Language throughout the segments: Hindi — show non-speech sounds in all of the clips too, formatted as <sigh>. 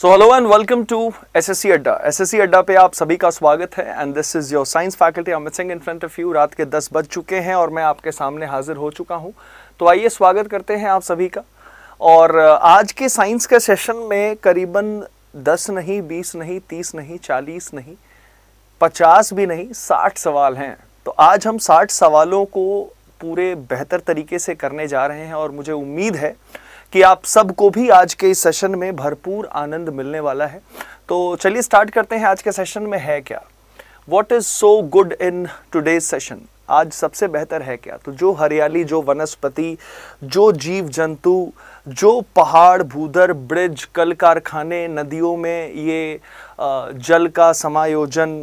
so hello and welcome to SSC Adda SSC Adda पे आप सभी का स्वागत है and this is your science faculty Amit Singh in front of you रात के 10 बज चुके हैं और मैं आपके सामने हाजिर हो चुका हूं तो आइए स्वागत करते हैं आप सभी का और आज के साइंस के सेशन में करीबन 10 नहीं 20 नहीं 30 नहीं 40 नहीं 50 भी नहीं 60 सवाल हैं तो आज हम 60 सवालों को पूरे बेहतर तरीके से करने जा रहे हैं और मुझे उम्मीद है कि आप सबको भी आज के इस सेशन में भरपूर आनंद मिलने वाला है तो चलिए स्टार्ट करते हैं आज के सेशन में है क्या what is so good in today's session आज सबसे बेहतर है क्या तो जो हरियाली जो वनस्पति जो जीव जंतु जो पहाड़ भूदर ब्रिज कल कारखाने नदियों में ये जल का समायोजन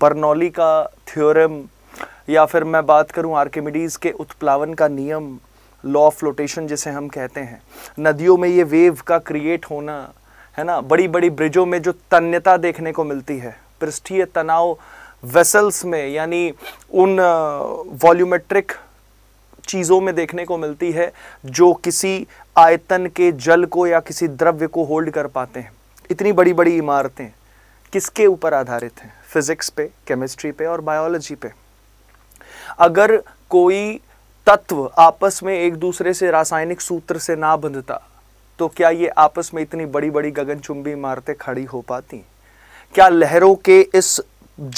बर्नौली का थ्योरम या फिर मैं बात करूं आर्किमिडीज़ के उत्प्लावन का नियम लॉ ऑफ फ्लोटेशन जिसे हम कहते हैं नदियों में ये वेव का क्रिएट होना है ना बड़ी बड़ी ब्रिजों में जो तन्यता देखने को मिलती है पृष्ठीय तनाव वेसल्स में यानी उन वॉल्यूमेट्रिक चीज़ों में देखने को मिलती है जो किसी आयतन के जल को या किसी द्रव्य को होल्ड कर पाते हैं इतनी बड़ी बड़ी इमारतें किसके ऊपर आधारित हैं फिज़िक्स पे केमिस्ट्री पे और बायोलॉजी पे अगर कोई तत्व आपस में एक दूसरे से रासायनिक सूत्र से ना बंधता तो क्या ये आपस में इतनी बड़ी बड़ी गगनचुंबी इमारतें खड़ी हो पाती क्या लहरों के इस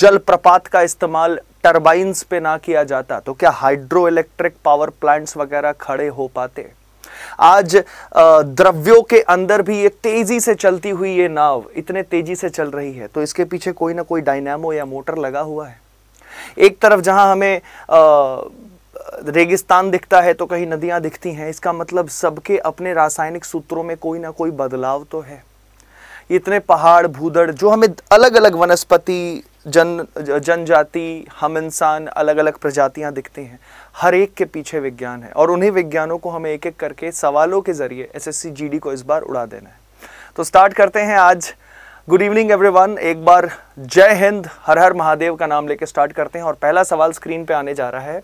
जल प्रपात का इस्तेमाल टर्बाइंस पे ना किया जाता तो क्या हाइड्रो इलेक्ट्रिक पावर प्लांट्स वगैरह खड़े हो पाते आज द्रव्यों के अंदर भी ये तेजी से चलती हुई ये नाव इतने तेजी से चल रही है तो इसके पीछे कोई ना कोई डायनेमो या मोटर लगा हुआ है एक तरफ जहां हमें आ, रेगिस्तान दिखता है तो कहीं नदियां दिखती हैं इसका मतलब सबके अपने रासायनिक सूत्रों में कोई ना कोई बदलाव तो है इतने पहाड़ भूदड़ जो हमें अलग अलग वनस्पति जन जनजाति हम इंसान अलग अलग प्रजातियां दिखती हैं हर एक के पीछे विज्ञान है और उन्हीं विज्ञानों को हमें एक एक करके सवालों के ज़रिए एसएससी जीडी को इस बार उड़ा देना है तो स्टार्ट करते हैं आज गुड इवनिंग एवरीवन एक बार जय हिंद हर हर महादेव का नाम लेके स्टार्ट करते हैं और पहला सवाल स्क्रीन पे आने जा रहा है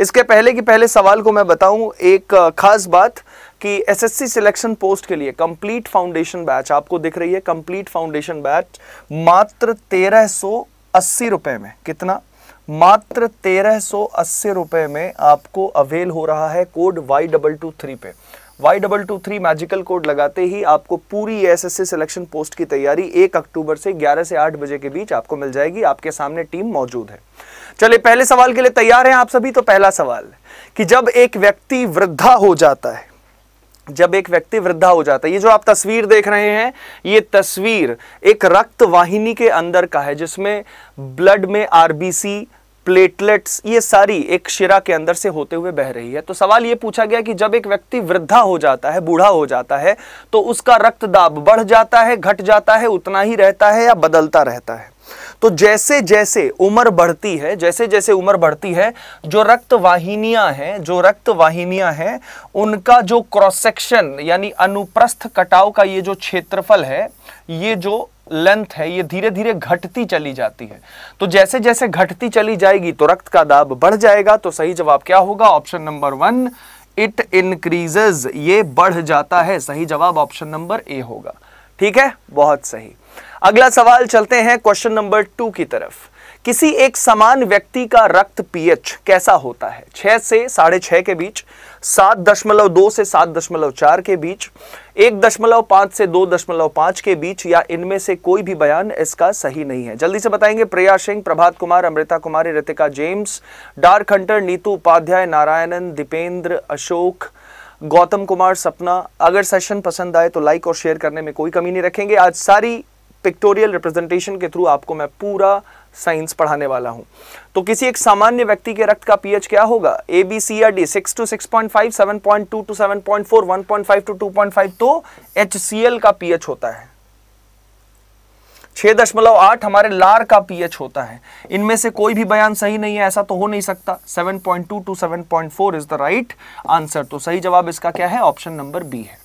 इसके पहले कि पहले सवाल को मैं बताऊं एक खास बात कि एसएससी सिलेक्शन पोस्ट के लिए कंप्लीट फाउंडेशन बैच आपको दिख रही है कंप्लीट फाउंडेशन बैच मात्र तेरह सौ अस्सी रुपए में कितना मात्र तेरह सौ अस्सी रुपए में आपको अवेल हो रहा है code Y double two three पे Y double two three magical code लगाते ही आपको पूरी एसएससी सिलेक्शन पोस्ट की तैयारी एक अक्टूबर से ग्यारह से आठ बजे के बीच आपको मिल जाएगी आपके सामने टीम मौजूद है चलिए पहले सवाल के लिए तैयार हैं आप सभी तो पहला सवाल कि जब एक व्यक्ति वृद्धा हो जाता है जब एक व्यक्ति वृद्धा हो जाता है ये जो आप तस्वीर देख रहे हैं ये तस्वीर एक रक्त वाहिनी के अंदर का है जिसमें ब्लड में आरबीसी प्लेटलेट्स ये सारी एक शिरा के अंदर से होते हुए बह रही है तो सवाल ये पूछा गया कि जब एक व्यक्ति वृद्धा हो जाता है बूढ़ा हो जाता है तो उसका रक्त दाब बढ़ जाता है घट जाता है उतना ही रहता है या बदलता रहता है तो जैसे जैसे उम्र बढ़ती है जैसे जैसे उम्र बढ़ती है जो रक्त वाहिनियां हैं जो रक्त वाहिनियां हैं उनका जो क्रॉस सेक्शन यानी अनुप्रस्थ कटाव का ये जो क्षेत्रफल है ये जो लेंथ है ये धीरे धीरे घटती चली जाती है तो जैसे जैसे घटती चली जाएगी तो रक्त का दाब बढ़ जाएगा तो सही जवाब क्या होगा option number one it increases ये बढ़ जाता है सही जवाब ऑप्शन नंबर ए होगा ठीक है बहुत सही अगला सवाल चलते हैं क्वेश्चन नंबर टू की तरफ किसी एक समान व्यक्ति का रक्त पीएच कैसा होता है छह से साढ़े छह के बीच सात दशमलव दो से सात दशमलव चार के बीच एक दशमलव पांच से दो दशमलव पांच के बीच या इनमें से कोई भी बयान इसका सही नहीं है जल्दी से बताएंगे Priya Singh Prabhat Kumar Amrita Kumari Ritika James Dark Hunter Neetu Upadhyay Narayanan Dipendra Ashok Gautam Kumar Sapna अगर सेशन पसंद आए तो लाइक और शेयर करने में कोई कमी नहीं रखेंगे आज सारी पिक्टोरियल रिप्रेजेंटेशन के थ्रू आपको मैं पूरा साइंस पढ़ाने वाला हूं तो किसी एक सामान्य व्यक्ति के रक्त का पीएच क्या होगा ए बी सी या D six two six point five seven point two two seven point four one point five two two point five तो एच सी एल का पीएच होता है छह दशमलव आठ हमारे लार का पीएच होता है इनमें से कोई भी बयान सही नहीं है ऐसा तो हो नहीं सकता seven point two two seven point four is the right answer तो सही जवाब इसका क्या है ऑप्शन नंबर बी है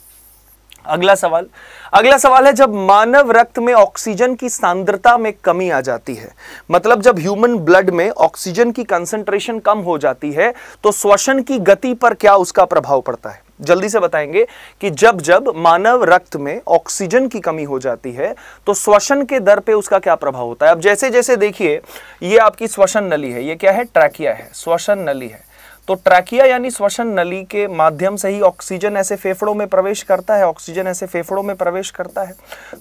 अगला सवाल अगला सवाल है जब मानव रक्त में ऑक्सीजन की सांद्रता में कमी आ जाती है मतलब जब ह्यूमन ब्लड में ऑक्सीजन की कंसंट्रेशन कम हो जाती है तो श्वसन की गति पर क्या उसका प्रभाव पड़ता है जल्दी से बताएंगे कि जब जब मानव रक्त में ऑक्सीजन की कमी हो जाती है तो श्वसन के दर पे उसका क्या प्रभाव होता है अब जैसे जैसे देखिए ये आपकी श्वसन नली है ये क्या है ट्रैकिया है श्वसन नली है तो ट्रैकिया यानी श्वसन नली के माध्यम से ही ऑक्सीजन ऐसे फेफड़ों में प्रवेश करता है ऑक्सीजन ऐसे फेफड़ों में प्रवेश करता है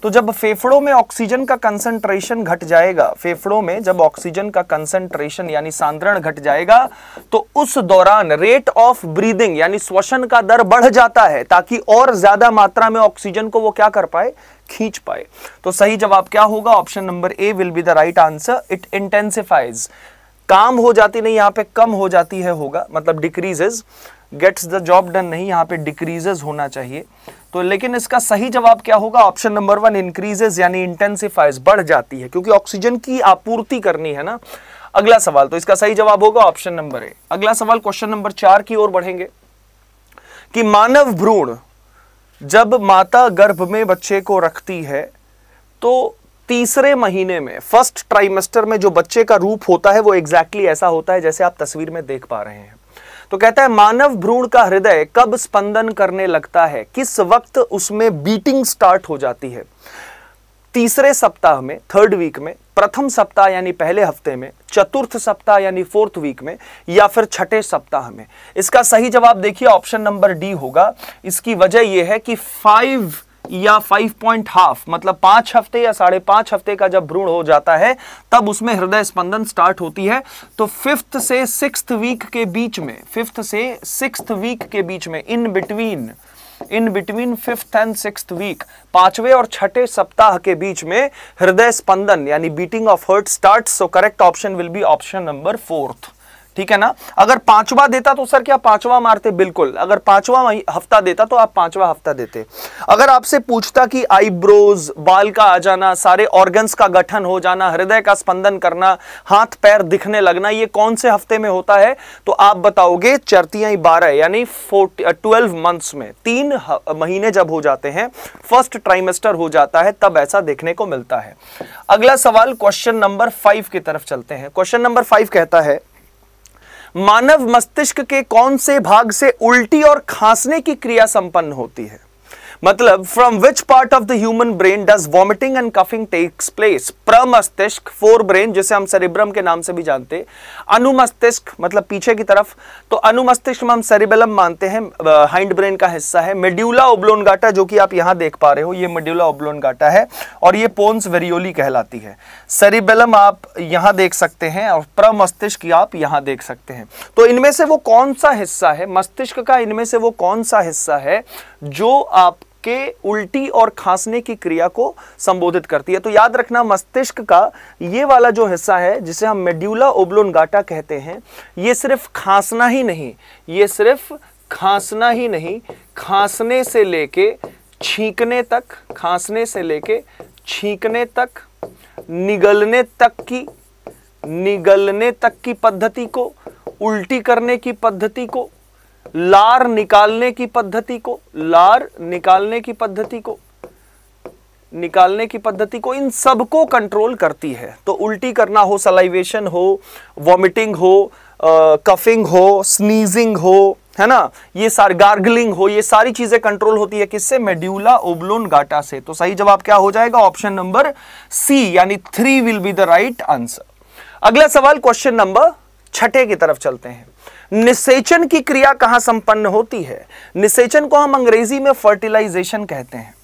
तो जब फेफड़ों में ऑक्सीजन का कंसंट्रेशन घट जाएगा फेफड़ों में जब ऑक्सीजन का कंसंट्रेशन यानी सांद्रण घट जाएगा तो उस दौरान रेट ऑफ ब्रीदिंग यानी श्वसन का दर बढ़ जाता है ताकि और ज्यादा मात्रा में ऑक्सीजन को वो क्या कर पाए खींच पाए तो सही जवाब क्या होगा option number A will be the right answer it intensifies काम हो जाती नहीं यहां पे कम हो जाती है होगा मतलब decreases gets the job done नहीं यहां पे डिक्रीजेज होना चाहिए तो लेकिन इसका सही जवाब क्या होगा ऑप्शन नंबर वन इंक्रीजेज यानी इंटेंसिफाइज बढ़ जाती है क्योंकि ऑक्सीजन की आपूर्ति करनी है ना अगला सवाल तो इसका सही जवाब होगा ऑप्शन नंबर ए अगला सवाल क्वेश्चन नंबर चार की ओर बढ़ेंगे कि मानव भ्रूण जब माता गर्भ में बच्चे को रखती है तो तीसरे महीने में फर्स्ट ट्राइमेस्टर में जो बच्चे का रूप होता है वो एग्जैक्टली exactly ऐसा होता है जैसे आप तस्वीर में देख पा रहे हैं तो कहता है मानव भ्रूण का हृदय कब स्पंदन करने लगता है किस वक्त उसमें बीटिंग स्टार्ट हो जाती है तीसरे सप्ताह में थर्ड वीक में प्रथम सप्ताह यानी पहले हफ्ते में चतुर्थ सप्ताह यानी फोर्थ वीक में या फिर छठे सप्ताह में इसका सही जवाब देखिए ऑप्शन नंबर डी होगा इसकी वजह यह है कि फाइव या फाइव पॉइंट हाफ मतलब पांच हफ्ते या साढ़े पांच हफ्ते का जब भ्रूण हो जाता है तब उसमें हृदय स्पंदन स्टार्ट होती है तो फिफ्थ से सिक्स वीक के बीच में फिफ्थ से सिक्स वीक के बीच में in between in between fifth and six week पांचवें और छठे सप्ताह के बीच में हृदय स्पंदन यानी beating of heart start so correct option will be option number fourth ठीक है ना अगर पांचवा देता तो सर क्या पांचवा मारते बिल्कुल अगर पांचवा हफ्ता देता तो आप पांचवा हफ्ता देते अगर आपसे पूछता कि आईब्रोज बाल का आ जाना सारे ऑर्गन्स का गठन हो जाना हृदय का स्पंदन करना हाथ पैर दिखने लगना ये कौन से हफ्ते में होता है तो आप बताओगे चरतिया बारह यानी ट्वेल्व मंथ्स में तीन महीने जब हो जाते हैं फर्स्ट ट्राइमेस्टर हो जाता है तब ऐसा देखने को मिलता है अगला सवाल क्वेश्चन नंबर फाइव की तरफ चलते हैं क्वेश्चन नंबर फाइव कहता है मानव मस्तिष्क के कौन से भाग से उल्टी और खांसने की क्रिया संपन्न होती है मतलब from which part of the human brain does vomiting and coughing takes place प्रमस्तिष्क फोर ब्रेन जिसे हम सेरिब्रम के नाम से भी जानते अनुमस्तिष्क मतलब पीछे की तरफ तो अनुमस्तिष्क में हम सेरिबेलम मानते हैं हाइंड ब्रेन का हिस्सा है मेड्यूला ओब्लोनगाटा जो कि आप यहां देख पा रहे हो ये मेड्यूला ओब्लोनगाटा है और ये पोन्स वेरियोली कहलाती है सेरिबेलम आप यहां देख सकते हैं और प्रमस्तिष्क आप यहां देख सकते हैं तो इनमें से वो कौन सा हिस्सा है मस्तिष्क का इनमें से वो कौन सा हिस्सा है जो आप के उल्टी और खांसने की क्रिया को संबोधित करती है तो याद रखना मस्तिष्क का ये वाला जो हिस्सा है जिसे हम मेड्यूला ओब्लोनगाटा कहते हैं ये सिर्फ खांसना ही नहीं ये सिर्फ खांसना ही नहीं खांसने से लेके छींकने तक खांसने से लेके छींकने तक निगलने तक की निगलने तक की पद्धति को उल्टी करने की पद्धति को लार निकालने की पद्धति को लार निकालने की पद्धति को निकालने की पद्धति को इन सबको कंट्रोल करती है तो उल्टी करना हो सलाइवेशन हो वॉमिटिंग हो कफिंग हो स्नीजिंग हो है ना ये सार गार्गलिंग हो ये सारी चीजें कंट्रोल होती है किससे मेड्यूला ओब्लोन गाटा से तो सही जवाब क्या हो जाएगा ऑप्शन नंबर सी यानी three will be the right answer अगला सवाल क्वेश्चन नंबर छठे की तरफ चलते हैं निषेचन की क्रिया कहां संपन्न होती है निषेचन को हम अंग्रेजी में फर्टिलाइजेशन कहते हैं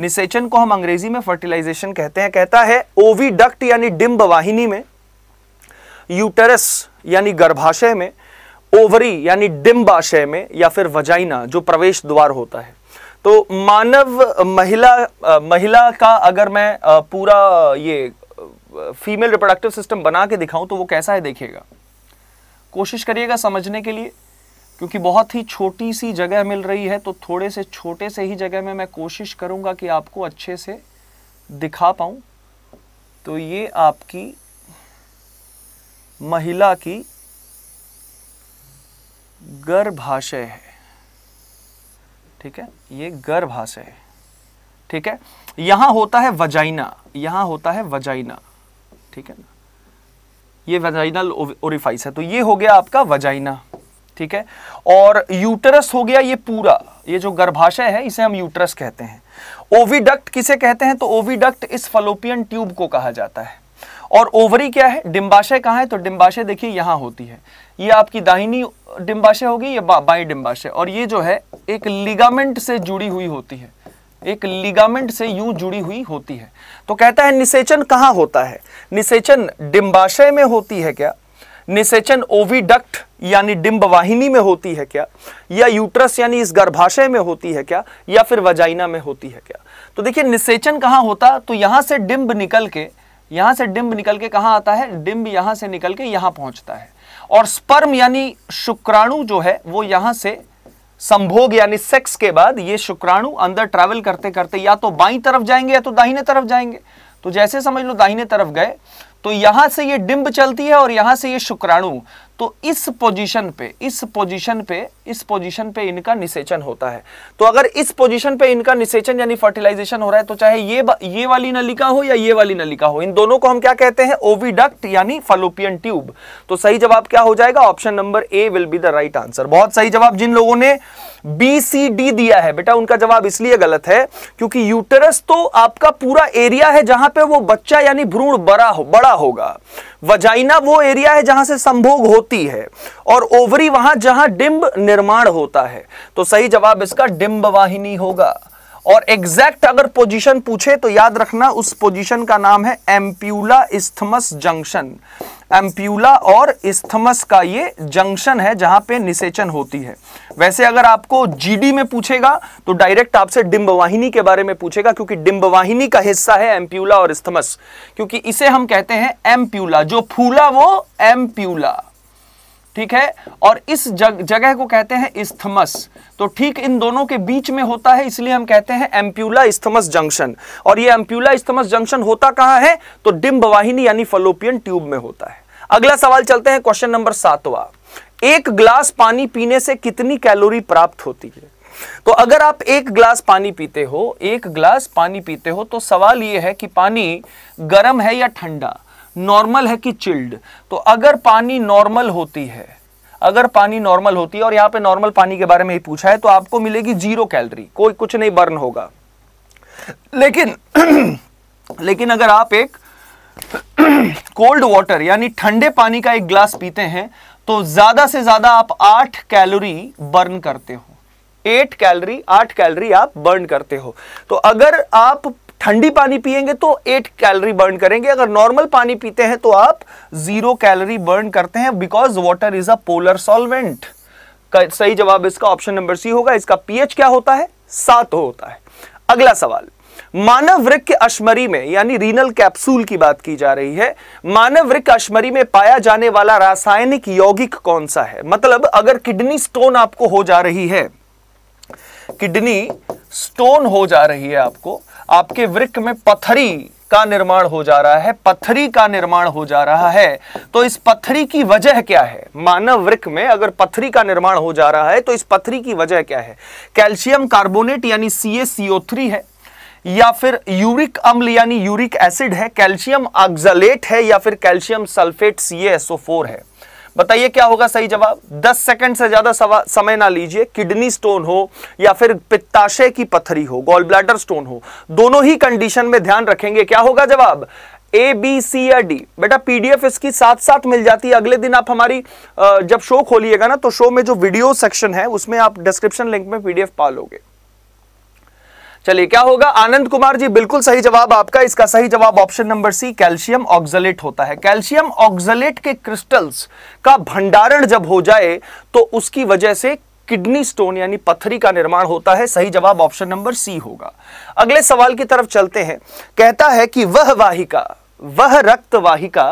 निषेचन को हम अंग्रेजी में फर्टिलाइजेशन कहते हैं कहता है ओवीडक्ट यानी डिम्ब वाहिनी में यूटरस यानी गर्भाशय में ओवरी यानी डिम्बाशय में या फिर वजाइना जो प्रवेश द्वार होता है तो मानव महिला महिला का अगर मैं पूरा ये फीमेल रिप्रोडक्टिव सिस्टम बना के दिखाऊं तो वो कैसा है देखिएगा कोशिश करिएगा समझने के लिए क्योंकि बहुत ही छोटी सी जगह मिल रही है तो थोड़े से छोटे से ही जगह में मैं कोशिश करूंगा कि आपको अच्छे से दिखा पाऊं तो ये आपकी महिला की गर्भाशय है ठीक है ये गर्भाशय है ठीक है यहां होता है वजाइना यहां होता है वजाइना ठीक है ना ये वजाइनल ओरिफाइस है तो ये हो गया आपका वजाइना ठीक है और यूटरस हो गया ये पूरा ये जो गर्भाशय है इसे हम यूटरस कहते हैं ओविडक्ट किसे कहते हैं तो ओविडक्ट इस फलोपियन ट्यूब को कहा जाता है और ओवरी क्या है डिम्बाशय कहाँ है तो डिम्बाशय देखिए यहां होती है ये आपकी दाहिनी डिम्बाशय होगी ये बाई डिम्बाशय और ये जो है एक लिगामेंट से जुड़ी हुई होती है एक लिगामेंट से यूं जुड़ी हुई होती है तो कहता है निसेचन कहां होता है निसेचन डिंबाशय में होती है क्या निसेचन ओविडक्ट यानी डिंब वाहिनी में होती है क्या या यूट्रस यानी इस गर्भाशय में होती है क्या या फिर वजाइना में होती है क्या तो देखिए निसेचन कहां होता तो यहां से डिंब निकल के यहां से डिंब निकल के कहां आता है डिंब यहां से निकल के यहां पहुंचता है और स्पर्म यानी शुक्राणु जो है वो यहां से संभोग यानी सेक्स के बाद ये शुक्राणु अंदर ट्रैवल करते करते या तो बाई तरफ जाएंगे या तो दाहिने तरफ जाएंगे तो जैसे समझ लो दाहिने तरफ गए तो यहां से ये डिंब चलती है और यहां से ये शुक्राणु तो इस पोजीशन पे इस पोजीशन पे इस पोजीशन पे इनका निषेचन होता है तो अगर इस पोजीशन पे इनका निषेचन यानी फर्टिलाइजेशन हो रहा है तो चाहे ये ये वाली नलिका हो या ये वाली नलिका हो इन दोनों को हम क्या कहते हैं ओविडक्ट यानी फलोपियन ट्यूब तो सही जवाब क्या हो जाएगा option number A will be the right answer बहुत सही जवाब जिन लोगों ने बी सी डी दिया है बेटा उनका जवाब इसलिए गलत है क्योंकि यूटरस तो आपका पूरा एरिया है जहां पे वो बच्चा यानी भ्रूण बड़ा हो बड़ा होगा वजाइना वो एरिया है जहां से संभोग होती है और ओवरी वहां जहां डिम्ब निर्माण होता है तो सही जवाब इसका डिंब वाहिनी होगा और एग्जैक्ट अगर पोजीशन पूछे तो याद रखना उस पोजीशन का नाम है एम्प्यूला इस्थमस जंक्शन एम्प्यूला और इस्थमस का ये जंक्शन है जहां पे निषेचन होती है वैसे अगर आपको जीडी में पूछेगा तो डायरेक्ट आपसे डिम्बवाहिनी के बारे में पूछेगा क्योंकि डिम्बवाहिनी का हिस्सा है एम्प्यूला और इस्थमस क्योंकि इसे हम कहते हैं एम्प्यूला जो फूला वो एम्प्यूला ठीक है और इस जग, जगह को कहते हैं इस्थमस तो ठीक इन दोनों के बीच में होता है इसलिए हम कहते हैं एम्प्यूला इस्थमस जंक्शन और ये एम्प्यूला इस्थमस जंक्शन होता कहां है तो डिम्ब वाहिनी यानी फलोपियन ट्यूब में होता है अगला सवाल चलते हैं क्वेश्चन नंबर सातवा एक ग्लास पानी पीने से कितनी कैलोरी प्राप्त होती है तो अगर आप एक ग्लास पानी पीते हो एक ग्लास पानी पीते हो तो सवाल यह है कि पानी गर्म है या ठंडा नॉर्मल है कि चिल्ड तो अगर पानी नॉर्मल होती है अगर पानी नॉर्मल होती है और यहां पे नॉर्मल पानी के बारे में ही पूछा है तो आपको मिलेगी जीरो कैलोरी कोई कुछ नहीं बर्न होगा लेकिन <clears throat> लेकिन अगर आप एक <clears throat> कोल्ड वाटर यानी ठंडे पानी का एक ग्लास पीते हैं तो ज्यादा से ज्यादा आप आठ कैलोरी बर्न करते हो एट कैलोरी आठ कैलोरी आप बर्न करते हो तो अगर आप ठंडी पानी पिएंगे तो एट कैलोरी बर्न करेंगे अगर नॉर्मल पानी पीते हैं तो आप जीरो कैलोरी बर्न करते हैं because water is a polar solvent सही जवाब इसका ऑप्शन नंबर सी होगा इसका पीएच क्या होता है सात होता है अगला सवाल मानव वृक्ष अश्मरी में यानी रीनल कैप्सूल की बात की जा रही है मानव वृक्ष अश्मरी में पाया जाने वाला रासायनिक यौगिक कौन सा है मतलब अगर किडनी स्टोन आपको हो जा रही है किडनी स्टोन हो जा रही है आपको आपके वृक्ष में पथरी का निर्माण हो जा रहा है पथरी का निर्माण हो जा रहा है तो इस पथरी की वजह क्या है मानव वृक्ष में अगर पथरी का निर्माण हो जा रहा है तो इस पथरी की वजह क्या है कैल्शियम कार्बोनेट यानी सी ए है या फिर यूरिक अम्ल यानी यूरिक एसिड है कैल्शियम ऑक्जलेट है या फिर कैल्शियम सल्फेट सी है बताइए क्या होगा सही जवाब 10 सेकंड से ज्यादा समय ना लीजिए किडनी स्टोन हो या फिर पित्ताशय की पथरी हो गोल ब्लैडर स्टोन हो दोनों ही कंडीशन में ध्यान रखेंगे क्या होगा जवाब ए बी सी या डी बेटा पीडीएफ इसकी साथ साथ मिल जाती है अगले दिन आप हमारी जब शो खोलिएगा ना तो शो में जो वीडियो सेक्शन है उसमें आप डिस्क्रिप्शन लिंक में पीडीएफ पालोगे चलिए क्या होगा आनंद कुमार जी बिल्कुल सही जवाब आपका इसका सही जवाब option number C calcium oxalate होता है कैल्शियम ऑक्सलेट के क्रिस्टल्स का भंडारण जब हो जाए तो उसकी वजह से किडनी स्टोन यानी पत्थरी का निर्माण होता है सही जवाब ऑप्शन नंबर सी होगा अगले सवाल की तरफ चलते हैं कहता है कि वह वाहिका वह रक्त वाहिका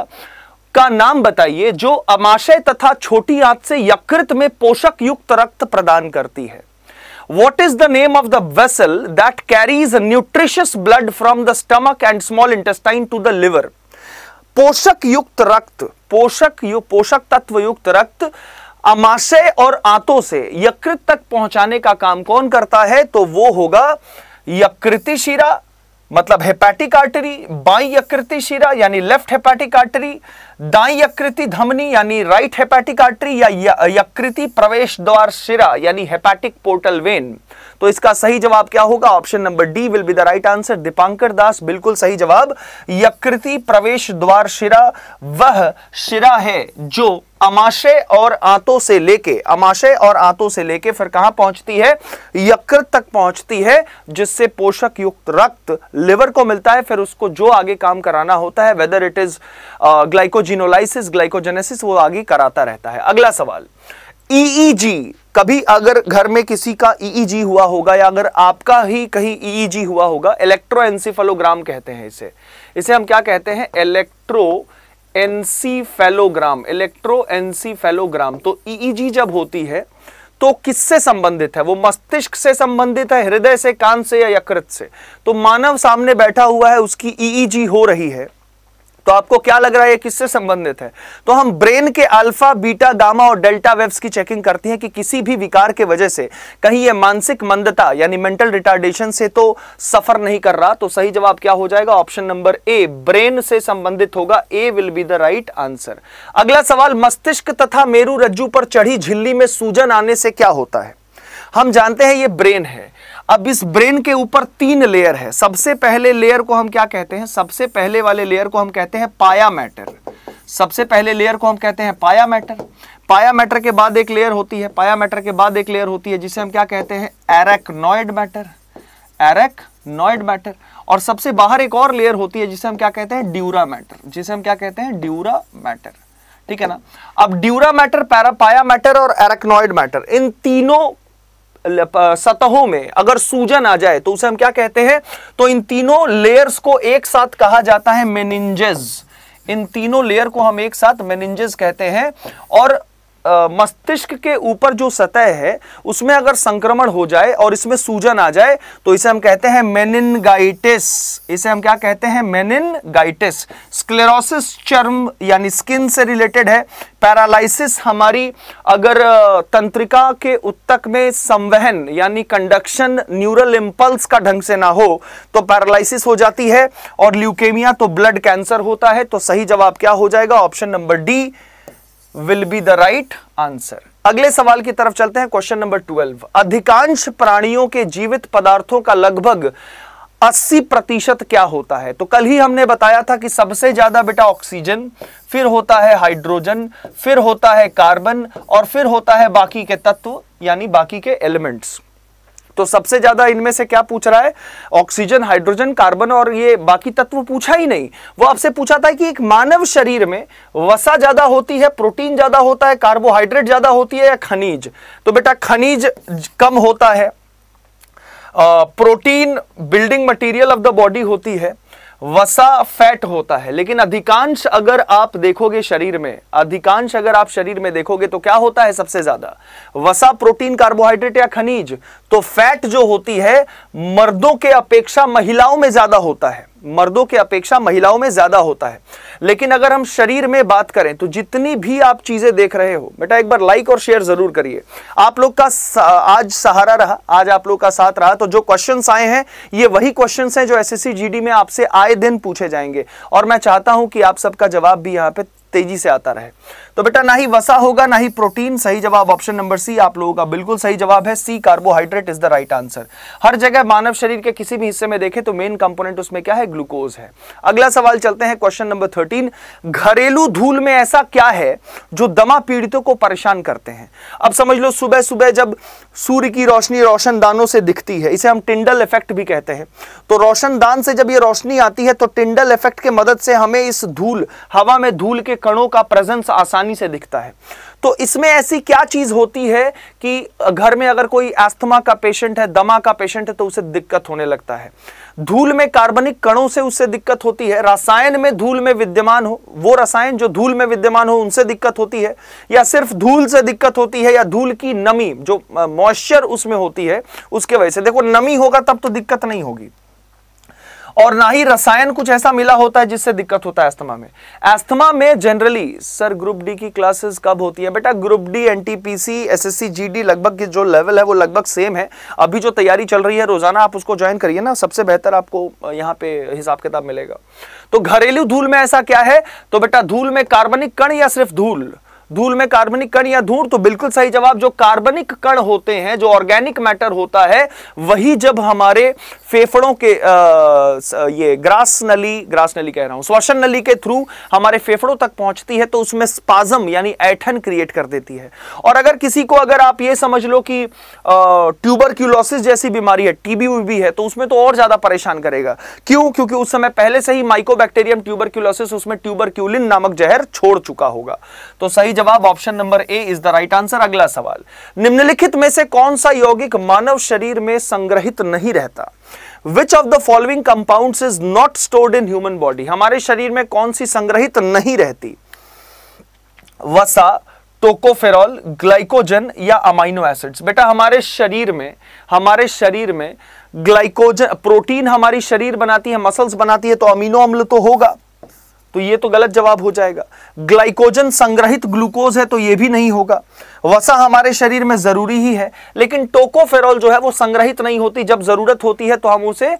का नाम बताइए जो अमाशय तथा छोटी आंत से यकृत में पोषक युक्त रक्त प्रदान करती है what is the name of the vessel that carries nutritious blood from the stomach and small intestine to the liver पोषक युक्त रक्त पोषक यु पोषक तत्व युक्त रक्त अमाशय और आंतों से यकृत तक पहुंचाने का काम कौन करता है तो वो होगा यकृति शिरा मतलब हेपैटिक आर्टरी बाई यकृति शिरा यानी लेफ्ट हेपैटिक आर्टरी दाई यकृति धमनी यानी राइट हेपैटिक आर्टरी या यकृति प्रवेश द्वार शिरा यानी हेपैटिक पोर्टल वेन तो इसका सही जवाब क्या होगा option number D will be the right answer Deepankar Das बिल्कुल सही जवाब यकृति प्रवेश द्वार शिरा वह शिरा है जो अमाशय और आंतों से लेके अमाशय और आंतों से लेके फिर कहां पहुंचती है यकृत तक पहुंचती है जिससे पोषक युक्त रक्त लिवर को मिलता है फिर उसको जो आगे काम कराना होता है whether it is glycogenolysis glycogenesis वो आगे कराता रहता है अगला सवाल ईईजी e e कभी अगर घर में किसी का ईईजी e हुआ होगा या अगर आपका ही कहीं ईईजी हुआ होगा इलेक्ट्रो कहते हैं इसे इसे हम क्या कहते हैं इलेक्ट्रो एनसीफेलोग्राम इलेक्ट्रो एनसीफेलोग्राम तो ईईजी e e जब होती है तो किससे संबंधित है वो मस्तिष्क से संबंधित है हृदय से कान से या यकृत से तो मानव सामने बैठा हुआ है उसकी ईईजी e हो रही है तो आपको क्या लग रहा है किससे संबंधित है तो हम ब्रेन के अल्फा बीटा गामा और डेल्टा वेव्स की चेकिंग करते हैं कि किसी भी विकार के वजह से कहीं ये मानसिक मंदता यानी मेंटल रिटार्डेशन से तो सफर नहीं कर रहा तो सही जवाब क्या हो जाएगा ऑप्शन नंबर ए ब्रेन से संबंधित होगा A will be the right answer अगला सवाल मस्तिष्क तथा मेरू रज्जू पर चढ़ी झिल्ली में सूजन आने से क्या होता है हम जानते हैं ये ब्रेन है अब इस ब्रेन के ऊपर तीन लेयर है सबसे पहले लेयर को हम क्या कहते हैं सबसे पहले वाले लेयर को हम कहते हैं पाया मैटर सबसे पहले लेयर को हम कहते हैं पाया मैटर पाया मैटर के बाद एक लेयर होती है पाया मैटर के बाद एक लेयर होती है जिसे हम क्या कहते हैं एरेक्नॉइड मैटर एरेक्नॉइड मैटर और सबसे बाहर एक और लेयर होती है जिसे हम क्या कहते हैं ड्यूरा मैटर जिसे हम क्या कहते हैं ड्यूरा मैटर ठीक है ना अब dura mater para pia mater और एरेक्नॉइड मैटर इन तीनों सतहों में अगर सूजन आ जाए तो उसे हम क्या कहते हैं तो इन तीनों लेयर्स को एक साथ कहा जाता है मेनिंजेस इन तीनों लेयर को हम एक साथ मेनिंजेस कहते हैं और मस्तिष्क के ऊपर जो सतह है उसमें अगर संक्रमण हो जाए और इसमें सूजन आ जाए तो इसे हम कहते हैं मेनिनगाइटिस इसे हम क्या कहते हैं मेनिनगाइटिस स्क्लेरोसिस चर्म यानी स्किन से रिलेटेड है पैरालिसिस हमारी अगर तंत्रिका के उत्तक में संवहन यानी कंडक्शन न्यूरल इंपल्स का ढंग से ना हो तो पैरालिसिस हो जाती है और ल्यूकेमिया तो ब्लड कैंसर होता है तो सही जवाब क्या हो जाएगा option number D will be the right answer अगले सवाल की तरफ चलते हैं क्वेश्चन नंबर ट्वेल्व अधिकांश प्राणियों के जीवित पदार्थों का लगभग 80 प्रतिशत क्या होता है तो कल ही हमने बताया था कि सबसे ज्यादा बेटा ऑक्सीजन फिर होता है हाइड्रोजन फिर होता है कार्बन और फिर होता है बाकी के तत्व यानी बाकी के एलिमेंट्स तो सबसे ज्यादा इनमें से क्या पूछ रहा है ऑक्सीजन हाइड्रोजन कार्बन और ये बाकी तत्व पूछा ही नहीं वो आपसे पूछा था कि एक मानव शरीर में वसा ज्यादा होती है प्रोटीन ज्यादा होता है कार्बोहाइड्रेट ज्यादा होती है या खनिज तो बेटा खनिज कम होता है protein building material of the body होती है वसा फैट होता है लेकिन अधिकांश अगर आप देखोगे शरीर में अधिकांश अगर आप शरीर में देखोगे तो क्या होता है सबसे ज्यादा वसा प्रोटीन कार्बोहाइड्रेट या खनिज तो फैट जो होती है मर्दों के अपेक्षा महिलाओं में ज्यादा होता है मर्दों की अपेक्षा महिलाओं में ज़्यादा होता है लेकिन अगर हम शरीर में बात करें तो जितनी भी आप चीज़ें देख रहे हो बेटा एक बार लाइक और शेयर ज़रूर करिए आप लोग का आज सहारा रहा आज आप लोग का साथ रहा तो जो क्वेश्चन आए हैं ये वही क्वेश्चन हैं जो एस एस में आपसे आए दिन पूछे जाएंगे और मैं चाहता हूं कि आप सबका जवाब भी यहाँ पर तेजी से आता रहे तो बेटा ना ही वसा होगा ना ही प्रोटीन सही जवाब ऑप्शन नंबर सी आप लोगों का बिल्कुल सही जवाब है C carbohydrate is the right answer हर जगह मानव शरीर के किसी भी हिस्से में देखें तो मेन कंपोनेंट उसमें क्या है ग्लूकोज है अगला सवाल चलते हैं क्वेश्चन नंबर थर्टीन घरेलू धूल में ऐसा क्या है जो दमा पीड़ितों को परेशान करते हैं अब समझ लो सुबह सुबह जब सूर्य की रोशनी रोशनदानों से दिखती है इसे हम टिंडल इफेक्ट भी कहते हैं तो रोशनदान से जब ये रोशनी आती है तो टिंडल इफेक्ट के मदद से हमें इस धूल हवा में धूल के कणों का प्रेजेंस आसान आसानी से दिखता है तो इसमें ऐसी क्या चीज़ होती है कि घर में अगर कोई एस्थमा का पेशेंट है दमा का पेशेंट है तो उसे दिक्कत होने लगता है धूल में कार्बनिक कणों से उससे दिक्कत होती है रसायन में धूल में विद्यमान हो वो रसायन जो धूल में विद्यमान हो उनसे दिक्कत होती है या सिर्फ धूल से दिक्कत होती है या धूल की नमी जो मॉइस्चर उसमें होती है उसके वजह से देखो नमी होगा तब तो दिक्कत नहीं होगी और ना ही रसायन कुछ ऐसा मिला होता है जिससे दिक्कत होता है अस्थमा में अस्थमा में जनरली सर ग्रुप डी की क्लासेस कब होती है बेटा group D NTPC SSC GD लगभग की जो लेवल है वो लगभग सेम है अभी जो तैयारी चल रही है रोजाना आप उसको ज्वाइन करिए ना सबसे बेहतर आपको यहाँ पे हिसाब किताब मिलेगा तो घरेलू धूल में ऐसा क्या है तो बेटा धूल में कार्बनिक कण या सिर्फ धूल धूल में कार्बनिक कण या धूल तो बिल्कुल सही जवाब जो कार्बनिक कण होते हैं जो ऑर्गेनिक मैटर होता है वही जब हमारे फेफड़ों के आ, ये ग्रास नली ग्रास नली कह रहा हूं श्वसन नली के थ्रू हमारे फेफड़ों तक पहुंचती है तो उसमें स्पाजम यानी ऐठन क्रिएट कर देती है और अगर किसी को अगर आप ये समझ लो कि ट्यूबर जैसी बीमारी है टीबी भी है तो उसमें तो और ज्यादा परेशान करेगा क्यों क्योंकि उस समय पहले से ही माइकोबैक्टेरियम ट्यूबरक्यूलोसिस उसमें ट्यूबर नामक जहर छोड़ चुका होगा तो सही जवाब option number A is the right answer अगला सवाल निम्नलिखित में से कौन सा यौगिक मानव शरीर में संग्रहित नहीं रहता which of the following compound is not stored in human body हमारे शरीर में कौन सी संग्रहित नहीं रहती वसा टोकोफेरॉल ग्लाइकोजन या अमाइनो एसिड्स बेटा हमारे शरीर में हमारे शरीर में ग्लाइकोजन प्रोटीन हमारी शरीर बनाती है मसल्स बनाती है तो अमीनो अम्ल तो होगा तो ये तो गलत जवाब हो जाएगा ग्लाइकोजन संग्रहित ग्लूकोज है तो ये भी नहीं होगा वसा हमारे शरीर में जरूरी ही है लेकिन टोकोफेरॉल जो है वो संग्रहित नहीं होती जब जरूरत होती है तो हम उसे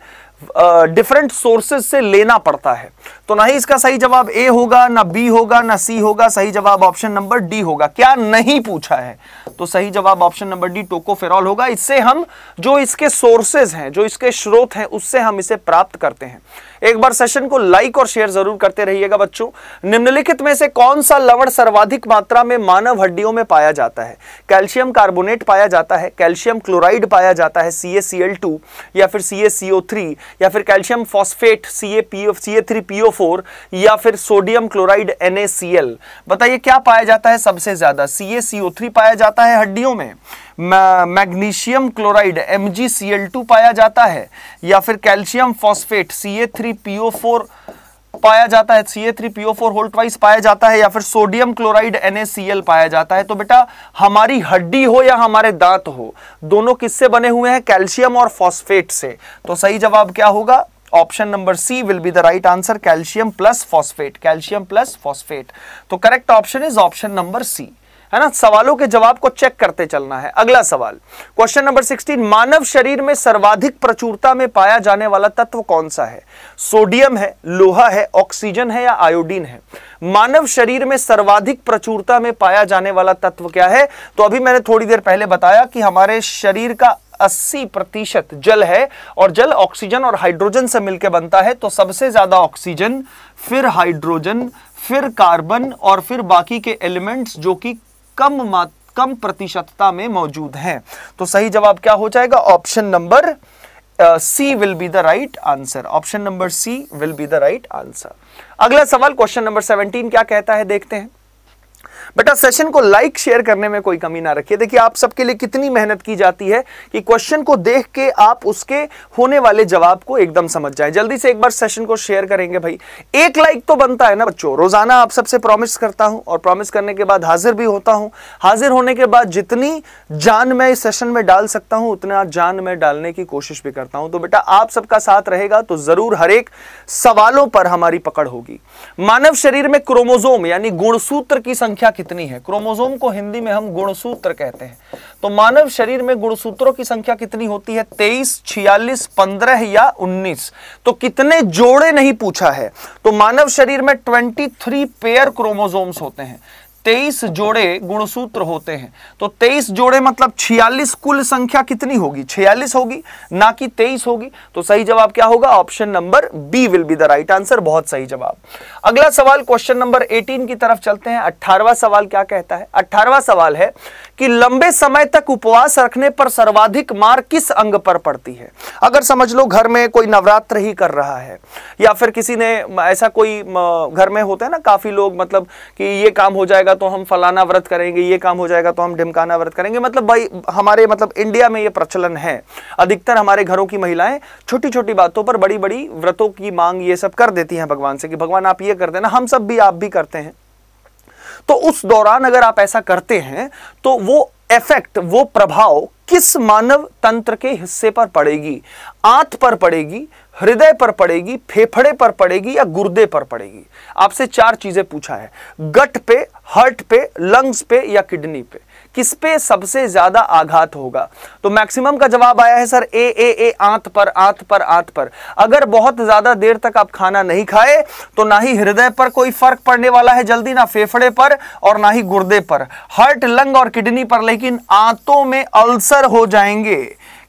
डिफरेंट uh, सोर्सेज से लेना पड़ता है तो ना ही इसका सही जवाब ए होगा ना बी होगा ना सी होगा सही जवाब ऑप्शन नंबर डी होगा क्या नहीं पूछा है तो सही जवाब ऑप्शन नंबर डी टोकोफेरॉल होगा इससे हम जो इसके सोर्सेज हैं जो इसके स्रोत हैं उससे हम इसे प्राप्त करते हैं एक बार सेशन को लाइक और शेयर जरूर करते रहिएगा बच्चों निम्नलिखित में से कौन सा लवण सर्वाधिक मात्रा में मानव हड्डियों में पाया जाता है कैल्शियम कार्बोनेट पाया जाता है कैल्शियम क्लोराइड पाया जाता है सी या फिर सी या फिर कैल्शियम फॉस्फेट सी या फिर सोडियम क्लोराइड एन बताइए क्या पाया जाता है सबसे ज्यादा सी पाया जाता है हड्डियों में मैग्नीशियम क्लोराइड एम पाया जाता है या फिर कैल्शियम फॉस्फेट सी ए पाया जाता है सी ए थ्री फोर होल्टवाइस पाया जाता है या फिर सोडियम क्लोराइड एन पाया जाता है तो बेटा हमारी हड्डी हो या हमारे दांत हो दोनों किससे बने हुए हैं कैल्शियम और फॉस्फेट से तो सही जवाब क्या होगा option number C will be the right answer calcium plus phosphate calcium plus phosphate तो correct option is option number C है ना सवालों के जवाब को चेक करते चलना है अगला सवाल क्वेश्चन नंबर 16 मानव शरीर में सर्वाधिक प्रचुरता में पाया जाने वाला तत्व कौन सा है सोडियम है लोहा है ऑक्सीजन है या आयोडीन है मानव शरीर में सर्वाधिक प्रचुरता में पाया जाने वाला तत्व क्या है तो अभी मैंने थोड़ी देर पहले बताया कि हमारे शरीर का 80 प्रतिशत जल है और जल ऑक्सीजन और हाइड्रोजन से मिलकर बनता है तो सबसे ज्यादा ऑक्सीजन फिर हाइड्रोजन फिर कार्बन और फिर बाकी के एलिमेंट्स जो कि कम मात कम प्रतिशतता में मौजूद हैं तो सही जवाब क्या हो जाएगा option number C will be the right answer option number C will be the right answer अगला सवाल क्वेश्चन नंबर 17 क्या कहता है देखते हैं बेटा सेशन को लाइक शेयर करने में कोई कमी ना रखिए देखिए आप सबके लिए कितनी मेहनत की जाती है कि क्वेश्चन को देख के आप उसके होने वाले जवाब को एकदम समझ जाए जल्दी से एक बार सेशन को शेयर करेंगे भाई एक लाइक तो बनता है ना बच्चों रोजाना आप सबसे प्रॉमिस करता हूं और प्रॉमिस करने के बाद हाजिर भी होता हूं हाजिर होने के बाद जितनी जान मैं इस सेशन में डाल सकता हूं उतना जान मैं डालने की कोशिश भी करता हूं तो बेटा आप सबका साथ रहेगा तो जरूर हर एक सवालों पर हमारी पकड़ होगी मानव शरीर में क्रोमोजोम यानी गुणसूत्र की संख्या कितनी है क्रोमोजोम को हिंदी में हम गुणसूत्र कहते हैं तो मानव शरीर में गुणसूत्रों की संख्या कितनी होती है तेईस छियालीस पंद्रह या उन्नीस तो कितने जोड़े नहीं पूछा है तो मानव शरीर में ट्वेंटी थ्री पेयर क्रोमोजोम्स होते हैं तेईस जोड़े गुणसूत्र होते हैं तो तेईस जोड़े मतलब छियालीस कुल संख्या कितनी होगी छियालीस होगी ना कि तेईस होगी तो सही जवाब क्या होगा option number B will be the right answer बहुत सही जवाब अगला सवाल क्वेश्चन नंबर एटीन की तरफ चलते हैं अट्ठारवा सवाल क्या कहता है अट्ठारवा सवाल है कि लंबे समय तक उपवास रखने पर सर्वाधिक मार किस अंग पर पड़ती है अगर समझ लो घर में कोई नवरात्र ही कर रहा है या फिर किसी ने ऐसा कोई घर में होता है ना काफ़ी लोग मतलब कि ये काम हो जाएगा तो हम फलाना व्रत करेंगे ये काम हो जाएगा तो हम ढिमकाना व्रत करेंगे मतलब भाई हमारे मतलब इंडिया में ये प्रचलन है अधिकतर हमारे घरों की महिलाएं छोटी छोटी बातों पर बड़ी बड़ी व्रतों की मांग ये सब कर देती हैं भगवान से कि भगवान आप ये कर देना हम सब भी आप भी करते हैं तो उस दौरान अगर आप ऐसा करते हैं तो वो इफेक्ट वो प्रभाव किस मानव तंत्र के हिस्से पर पड़ेगी आंत पर पड़ेगी हृदय पर पड़ेगी फेफड़े पर पड़ेगी या गुर्दे पर पड़ेगी आपसे चार चीजें पूछा है गट पे हर्ट पे लंग्स पे या किडनी पे किस पे सबसे ज्यादा आघात होगा तो मैक्सिमम का जवाब आया है सर ए ए ए आंत पर आंत पर आंत पर अगर बहुत ज्यादा देर तक आप खाना नहीं खाए तो ना ही हृदय पर कोई फर्क पड़ने वाला है जल्दी ना फेफड़े पर और ना ही गुर्दे पर हार्ट लंग और किडनी पर लेकिन आंतों में अल्सर हो जाएंगे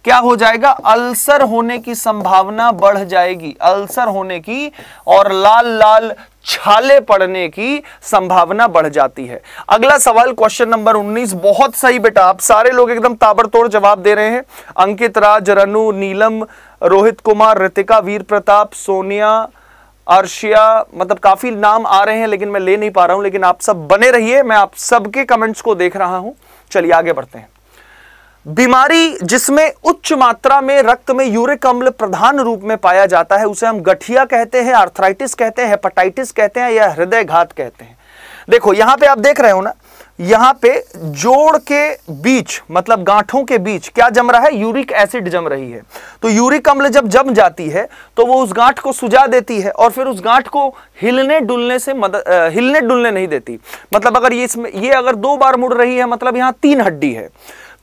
क्या हो जाएगा अल्सर होने की संभावना बढ़ जाएगी अल्सर होने की और लाल लाल छाले पड़ने की संभावना बढ़ जाती है अगला सवाल क्वेश्चन नंबर 19 बहुत सही बेटा आप सारे लोग एकदम ताबड़तोड़ जवाब दे रहे हैं अंकित राज रनु नीलम रोहित कुमार ऋतिका वीर प्रताप सोनिया अर्शिया मतलब काफी नाम आ रहे हैं लेकिन मैं ले नहीं पा रहा हूं लेकिन आप सब बने रहिए मैं आप सबके कमेंट्स को देख रहा हूं चलिए आगे बढ़ते हैं बीमारी जिसमें उच्च मात्रा में रक्त में यूरिक अम्ल प्रधान रूप में पाया जाता है उसे हम गठिया कहते हैं आर्थराइटिस कहते हैं हेपाटाइटिस कहते हैं या हृदय घात कहते हैं देखो यहां पे आप देख रहे हो ना यहां पे जोड़ के बीच मतलब गांठों के बीच क्या जम रहा है यूरिक एसिड जम रही है तो यूरिक अम्ल जब जम जाती है तो वो उस गांठ को सुजा देती है और फिर उस गांठ को हिलने डुलने से मदद हिलने डुलने नहीं देती मतलब अगर ये इसमें ये अगर दो बार मुड़ रही है मतलब यहां तीन हड्डी है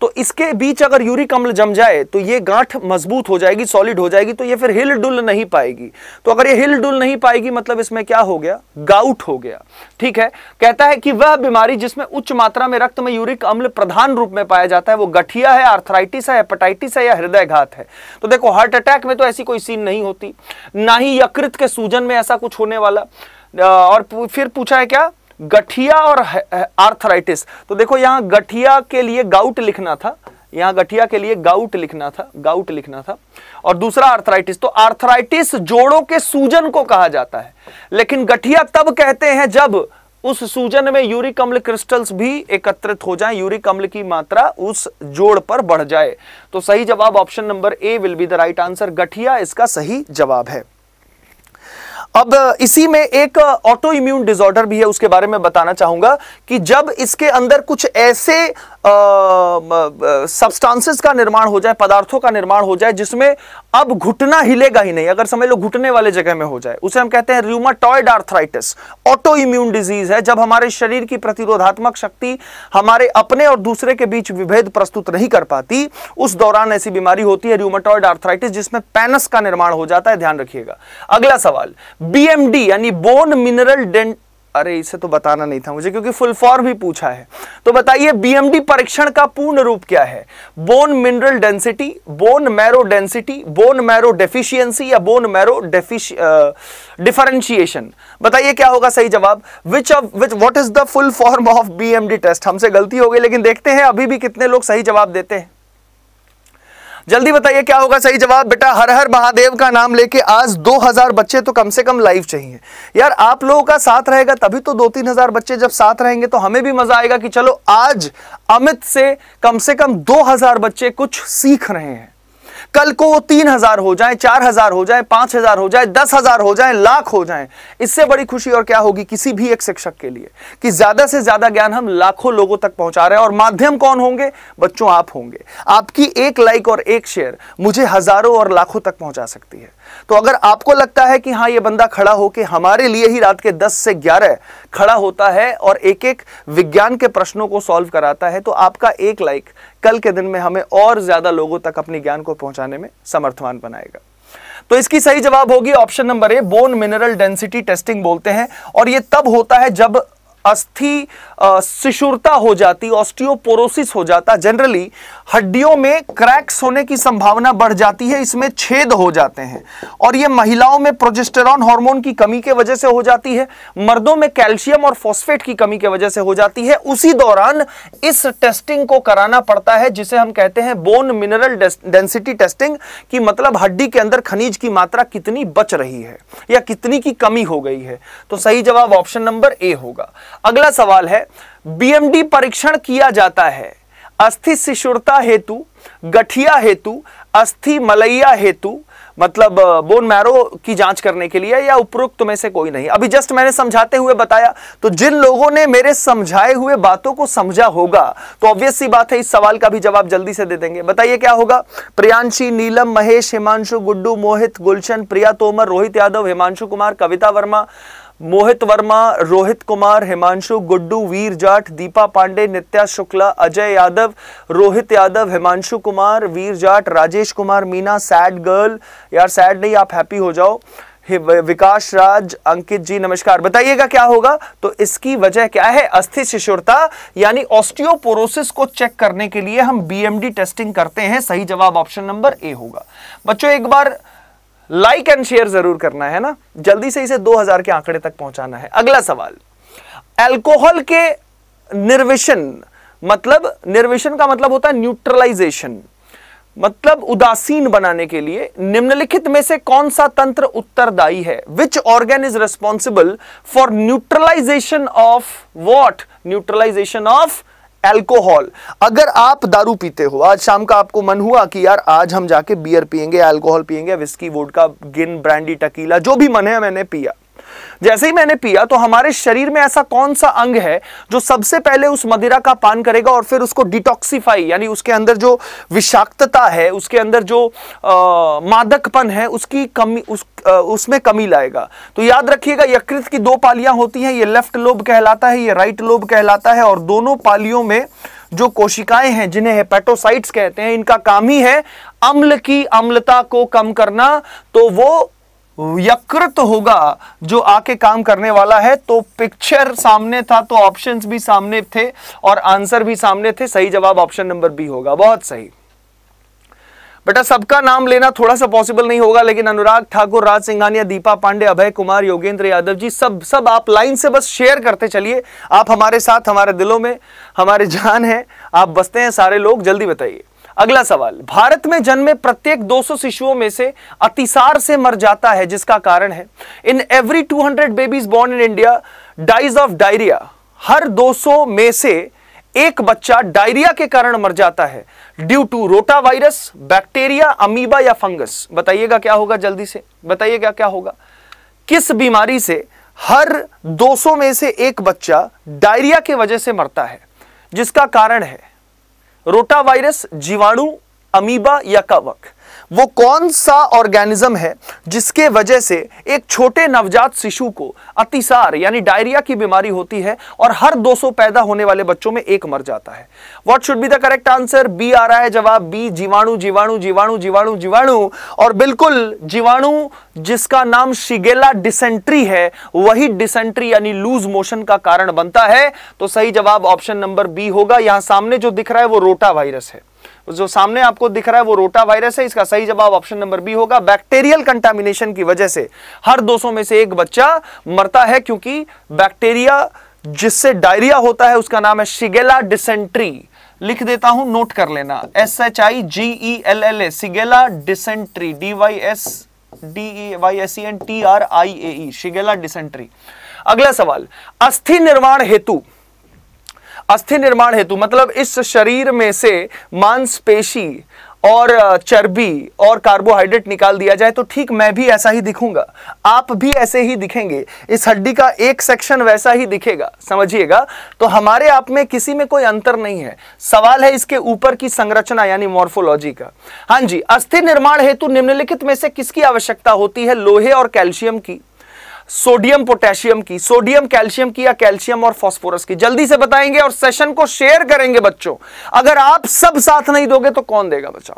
तो इसके बीच अगर यूरिक अम्ल जम जाए तो ये गांठ मजबूत हो जाएगी सॉलिड हो जाएगी तो ये फिर हिल डुल नहीं पाएगी तो अगर ये हिल डुल नहीं पाएगी मतलब इसमें क्या हो गया गाउट हो गया ठीक है कहता है कि वह बीमारी जिसमें उच्च मात्रा में रक्त में यूरिक अम्ल प्रधान रूप में पाया जाता है वो गठिया है आर्थराइटिस है हेपेटाइटिस है या घात है तो देखो हार्ट अटैक में तो ऐसी कोई सीन नहीं होती ना ही यकृत के सूजन में ऐसा कुछ होने वाला और फिर पूछा है क्या गठिया और आर्थराइटिस तो देखो यहां गठिया के लिए गाउट लिखना था यहां गठिया के लिए गाउट लिखना था गाउट लिखना था और दूसरा आर्थराइटिस तो आर्थराइटिस जोड़ों के सूजन को कहा जाता है लेकिन गठिया तब कहते हैं जब उस सूजन में यूरिक अम्ल क्रिस्टल्स भी एकत्रित हो जाए यूरिक अम्ल की मात्रा उस जोड़ पर बढ़ जाए तो सही जवाब option number A will be the right answer गठिया इसका सही जवाब है अब इसी में एक ऑटो इम्यून डिसऑर्डर भी है उसके बारे में बताना चाहूंगा कि जब इसके अंदर कुछ ऐसे सब्सटेंसेस का निर्माण हो जाए पदार्थों का निर्माण हो जाए जिसमें अब घुटना हिलेगा ही नहीं अगर समझ लो घुटने वाले जगह में हो जाए उसे हम कहते हैं rheumatoid arthritis autoimmune disease है जब हमारे शरीर की प्रतिरोधात्मक शक्ति हमारे अपने और दूसरे के बीच विभेद प्रस्तुत नहीं कर पाती उस दौरान ऐसी बीमारी होती है र्यूमाटॉयड आर्थराइटिस जिसमें पैनस का निर्माण हो जाता है ध्यान रखिएगा अगला सवाल बी यानी बोन मिनरल डेंट अरे इसे तो बताना नहीं था मुझे क्योंकि फुल फॉर्म भी पूछा है तो बताइए बीएमडी परीक्षण का पूर्ण रूप क्या है bone mineral density bone marrow density bone marrow deficiency या बोन मैरो डिफरेंशिएशन बताइए क्या होगा सही जवाब which of which what is the full form of BMD test हमसे गलती हो गई लेकिन देखते हैं अभी भी कितने लोग सही जवाब देते हैं जल्दी बताइए क्या होगा सही जवाब बेटा हर हर महादेव का नाम लेके आज 2000 बच्चे तो कम से कम लाइव चाहिए यार आप लोगों का साथ रहेगा तभी तो दो तीन हजार बच्चे जब साथ रहेंगे तो हमें भी मजा आएगा कि चलो आज अमित से कम से कम 2000 बच्चे कुछ सीख रहे हैं कल को वो तीन हजार हो जाए चार हजार हो जाए पांच हजार हो जाए दस हजार हो जाए लाख हो जाए इससे बड़ी खुशी और क्या होगी किसी भी एक शिक्षक के लिए कि ज्यादा से ज्यादा ज्ञान हम लाखों लोगों तक पहुंचा रहे हैं और माध्यम कौन होंगे बच्चों आप होंगे आपकी एक लाइक और एक शेयर मुझे हजारों और लाखों तक पहुंचा सकती है तो अगर आपको लगता है कि हाँ ये बंदा खड़ा होकर हमारे लिए ही रात के 10 से 11 खड़ा होता है और एक एक विज्ञान के प्रश्नों को सॉल्व कराता है तो आपका एक लाइक कल के दिन में हमें और ज़्यादा लोगों तक अपने ज्ञान को पहुंचाने में समर्थवान बनाएगा तो इसकी सही जवाब होगी option number A bone mineral density testing बोलते हैं और ये तब होता है जब अस्थि शिशुरता हो जाती ऑस्टियोपोरोसिस हो जाता जनरली हड्डियों में क्रैक्स होने की संभावना बढ़ जाती है इसमें छेद हो जाते हैं और ये महिलाओं में प्रोजेस्टेरॉन हार्मोन की कमी के वजह से हो जाती है मर्दों में कैल्शियम और फॉस्फेट की कमी के वजह से हो जाती है उसी दौरान इस टेस्टिंग को कराना पड़ता है जिसे हम कहते हैं बोन मिनरल डेंसिटी टेस्टिंग कि मतलब हड्डी के अंदर खनिज की मात्रा कितनी बच रही है या कितनी की कमी हो गई है तो सही जवाब ऑप्शन नंबर ए होगा अगला सवाल है बीएमडी परीक्षण किया जाता है अस्थि शिशुरता हेतु गठिया हेतु अस्थि मलैया हेतु मतलब बोन मैरो की जांच करने के लिए या उपरोक्त में से कोई नहीं अभी जस्ट मैंने समझाते हुए बताया तो जिन लोगों ने मेरे समझाए हुए बातों को समझा होगा तो ऑब्वियस सी बात है इस सवाल का भी जवाब जल्दी से दे देंगे बताइए क्या होगा प्रियांशी नीलम महेश हिमांशु गुड्डू मोहित गुलशन प्रिया तोमर रोहित यादव हिमांशु कुमार कविता वर्मा मोहित वर्मा रोहित कुमार हिमांशु गुड्डू वीर जाट दीपा पांडे नित्या शुक्ला अजय यादव रोहित यादव हिमांशु कुमार वीर जाट राजेश कुमार मीना सैड गर्ल यार सैड नहीं आप हैप्पी हो जाओ विकास राज अंकित जी नमस्कार बताइएगा क्या होगा तो इसकी वजह क्या है अस्थि शिशुरता यानी ऑस्टियोपोरोसिस को चेक करने के लिए हम बीएमडी टेस्टिंग करते हैं सही जवाब ऑप्शन नंबर ए होगा बच्चों एक बार लाइक एंड शेयर जरूर करना है ना जल्दी से इसे 2000 के आंकड़े तक पहुंचाना है अगला सवाल अल्कोहल के निर्विशन मतलब निर्विशन का मतलब होता है न्यूट्रलाइजेशन मतलब उदासीन बनाने के लिए निम्नलिखित में से कौन सा तंत्र उत्तरदायी है which organ is responsible for neutralization of what neutralization of alcohol अगर आप दारू पीते हो आज शाम का आपको मन हुआ कि यार आज हम जाके बियर पियेंगे एल्कोहल पियेंगे विस्की वोड का गिन ब्रांडी टकीला जो भी मन है मैंने पिया जैसे ही मैंने पिया तो हमारे शरीर में ऐसा कौन सा अंग है जो सबसे पहले उस मदिरा का पान करेगा और फिर उसको डिटॉक्सिफाई यानी उसके अंदर जो विषाक्तता है उसके अंदर जो आ, मादकपन है उसकी कमी उस आ, उसमें कमी लाएगा तो याद रखिएगा यकृत की दो पालियां होती हैं ये लेफ्ट लोब कहलाता है ये राइट लोब कहलाता है और दोनों पालियों में जो कोशिकाएं हैं जिन्हें हेपेटोसाइट्स कहते हैं इनका काम ही है अम्ल की अम्लता को कम करना तो वो यकृत होगा जो आके काम करने वाला है तो पिक्चर सामने था तो ऑप्शंस भी सामने थे और आंसर भी सामने थे सही जवाब ऑप्शन नंबर बी होगा बहुत सही बेटा सबका नाम लेना थोड़ा सा पॉसिबल नहीं होगा लेकिन अनुराग ठाकुर राज सिंघानिया दीपा पांडे अभय कुमार योगेंद्र यादव जी सब सब आप लाइन से बस शेयर करते चलिए आप हमारे साथ हमारे दिलों में हमारे जान है आप बसते हैं सारे लोग जल्दी बताइए अगला सवाल भारत में जन्मे प्रत्येक 200 शिशुओं में से अतिसार से मर जाता है जिसका कारण है in every 200 babies born in India dies of diarrhoea हर 200 में से एक बच्चा डायरिया के कारण मर जाता है due to rotavirus bacteria amoeba या फंगस बताइएगा क्या होगा जल्दी से बताइएगा क्या होगा किस बीमारी से हर 200 में से एक बच्चा डायरिया के वजह से मरता है जिसका कारण है रोटा वायरस जीवाणु अमीबा या कवक वो कौन सा ऑर्गेनिज्म है जिसके वजह से एक छोटे नवजात शिशु को अतिसार यानी डायरिया की बीमारी होती है और हर 200 पैदा होने वाले बच्चों में एक मर जाता है what should be the correct answer B आ रहा है जवाब बी जीवाणु जीवाणु जीवाणु जीवाणु जीवाणु और बिल्कुल जीवाणु जिसका नाम शिगेला डिसेंट्री है वही डिसेंट्री यानी लूज मोशन का कारण बनता है तो सही जवाब ऑप्शन नंबर बी होगा यहां सामने जो दिख रहा है वो रोटा वायरस है जो सामने आपको दिख रहा है वो रोटा वायरस है इसका सही जवाब ऑप्शन नंबर बी होगा बैक्टीरियल कंटामिनेशन की वजह से हर 200 में से एक बच्चा मरता है क्योंकि बैक्टीरिया जिससे डायरिया होता है उसका नाम है शिगेला डिसेंट्री लिख देता हूं नोट कर लेना S H I G E L L A shigella dysentery D Y S D E Y S N T R I A shigella dysentery अगला सवाल अस्थि निर्माण हेतु अस्थि निर्माण हेतु मतलब इस शरीर में से मांसपेशी और चर्बी और कार्बोहाइड्रेट निकाल दिया जाए तो ठीक मैं भी ऐसा ही दिखूंगा आप भी ऐसे ही दिखेंगे इस हड्डी का एक सेक्शन वैसा ही दिखेगा समझिएगा तो हमारे आप में किसी में कोई अंतर नहीं है सवाल है इसके ऊपर की संरचना यानी मॉर्फोलॉजी का हां जी अस्थि निर्माण हेतु निम्नलिखित में से किसकी आवश्यकता होती है लोहे और कैल्शियम की सोडियम पोटेशियम की सोडियम कैल्शियम की या कैल्शियम और फास्फोरस की जल्दी से बताएंगे और सेशन को शेयर करेंगे बच्चों अगर आप सब साथ नहीं दोगे तो कौन देगा बच्चों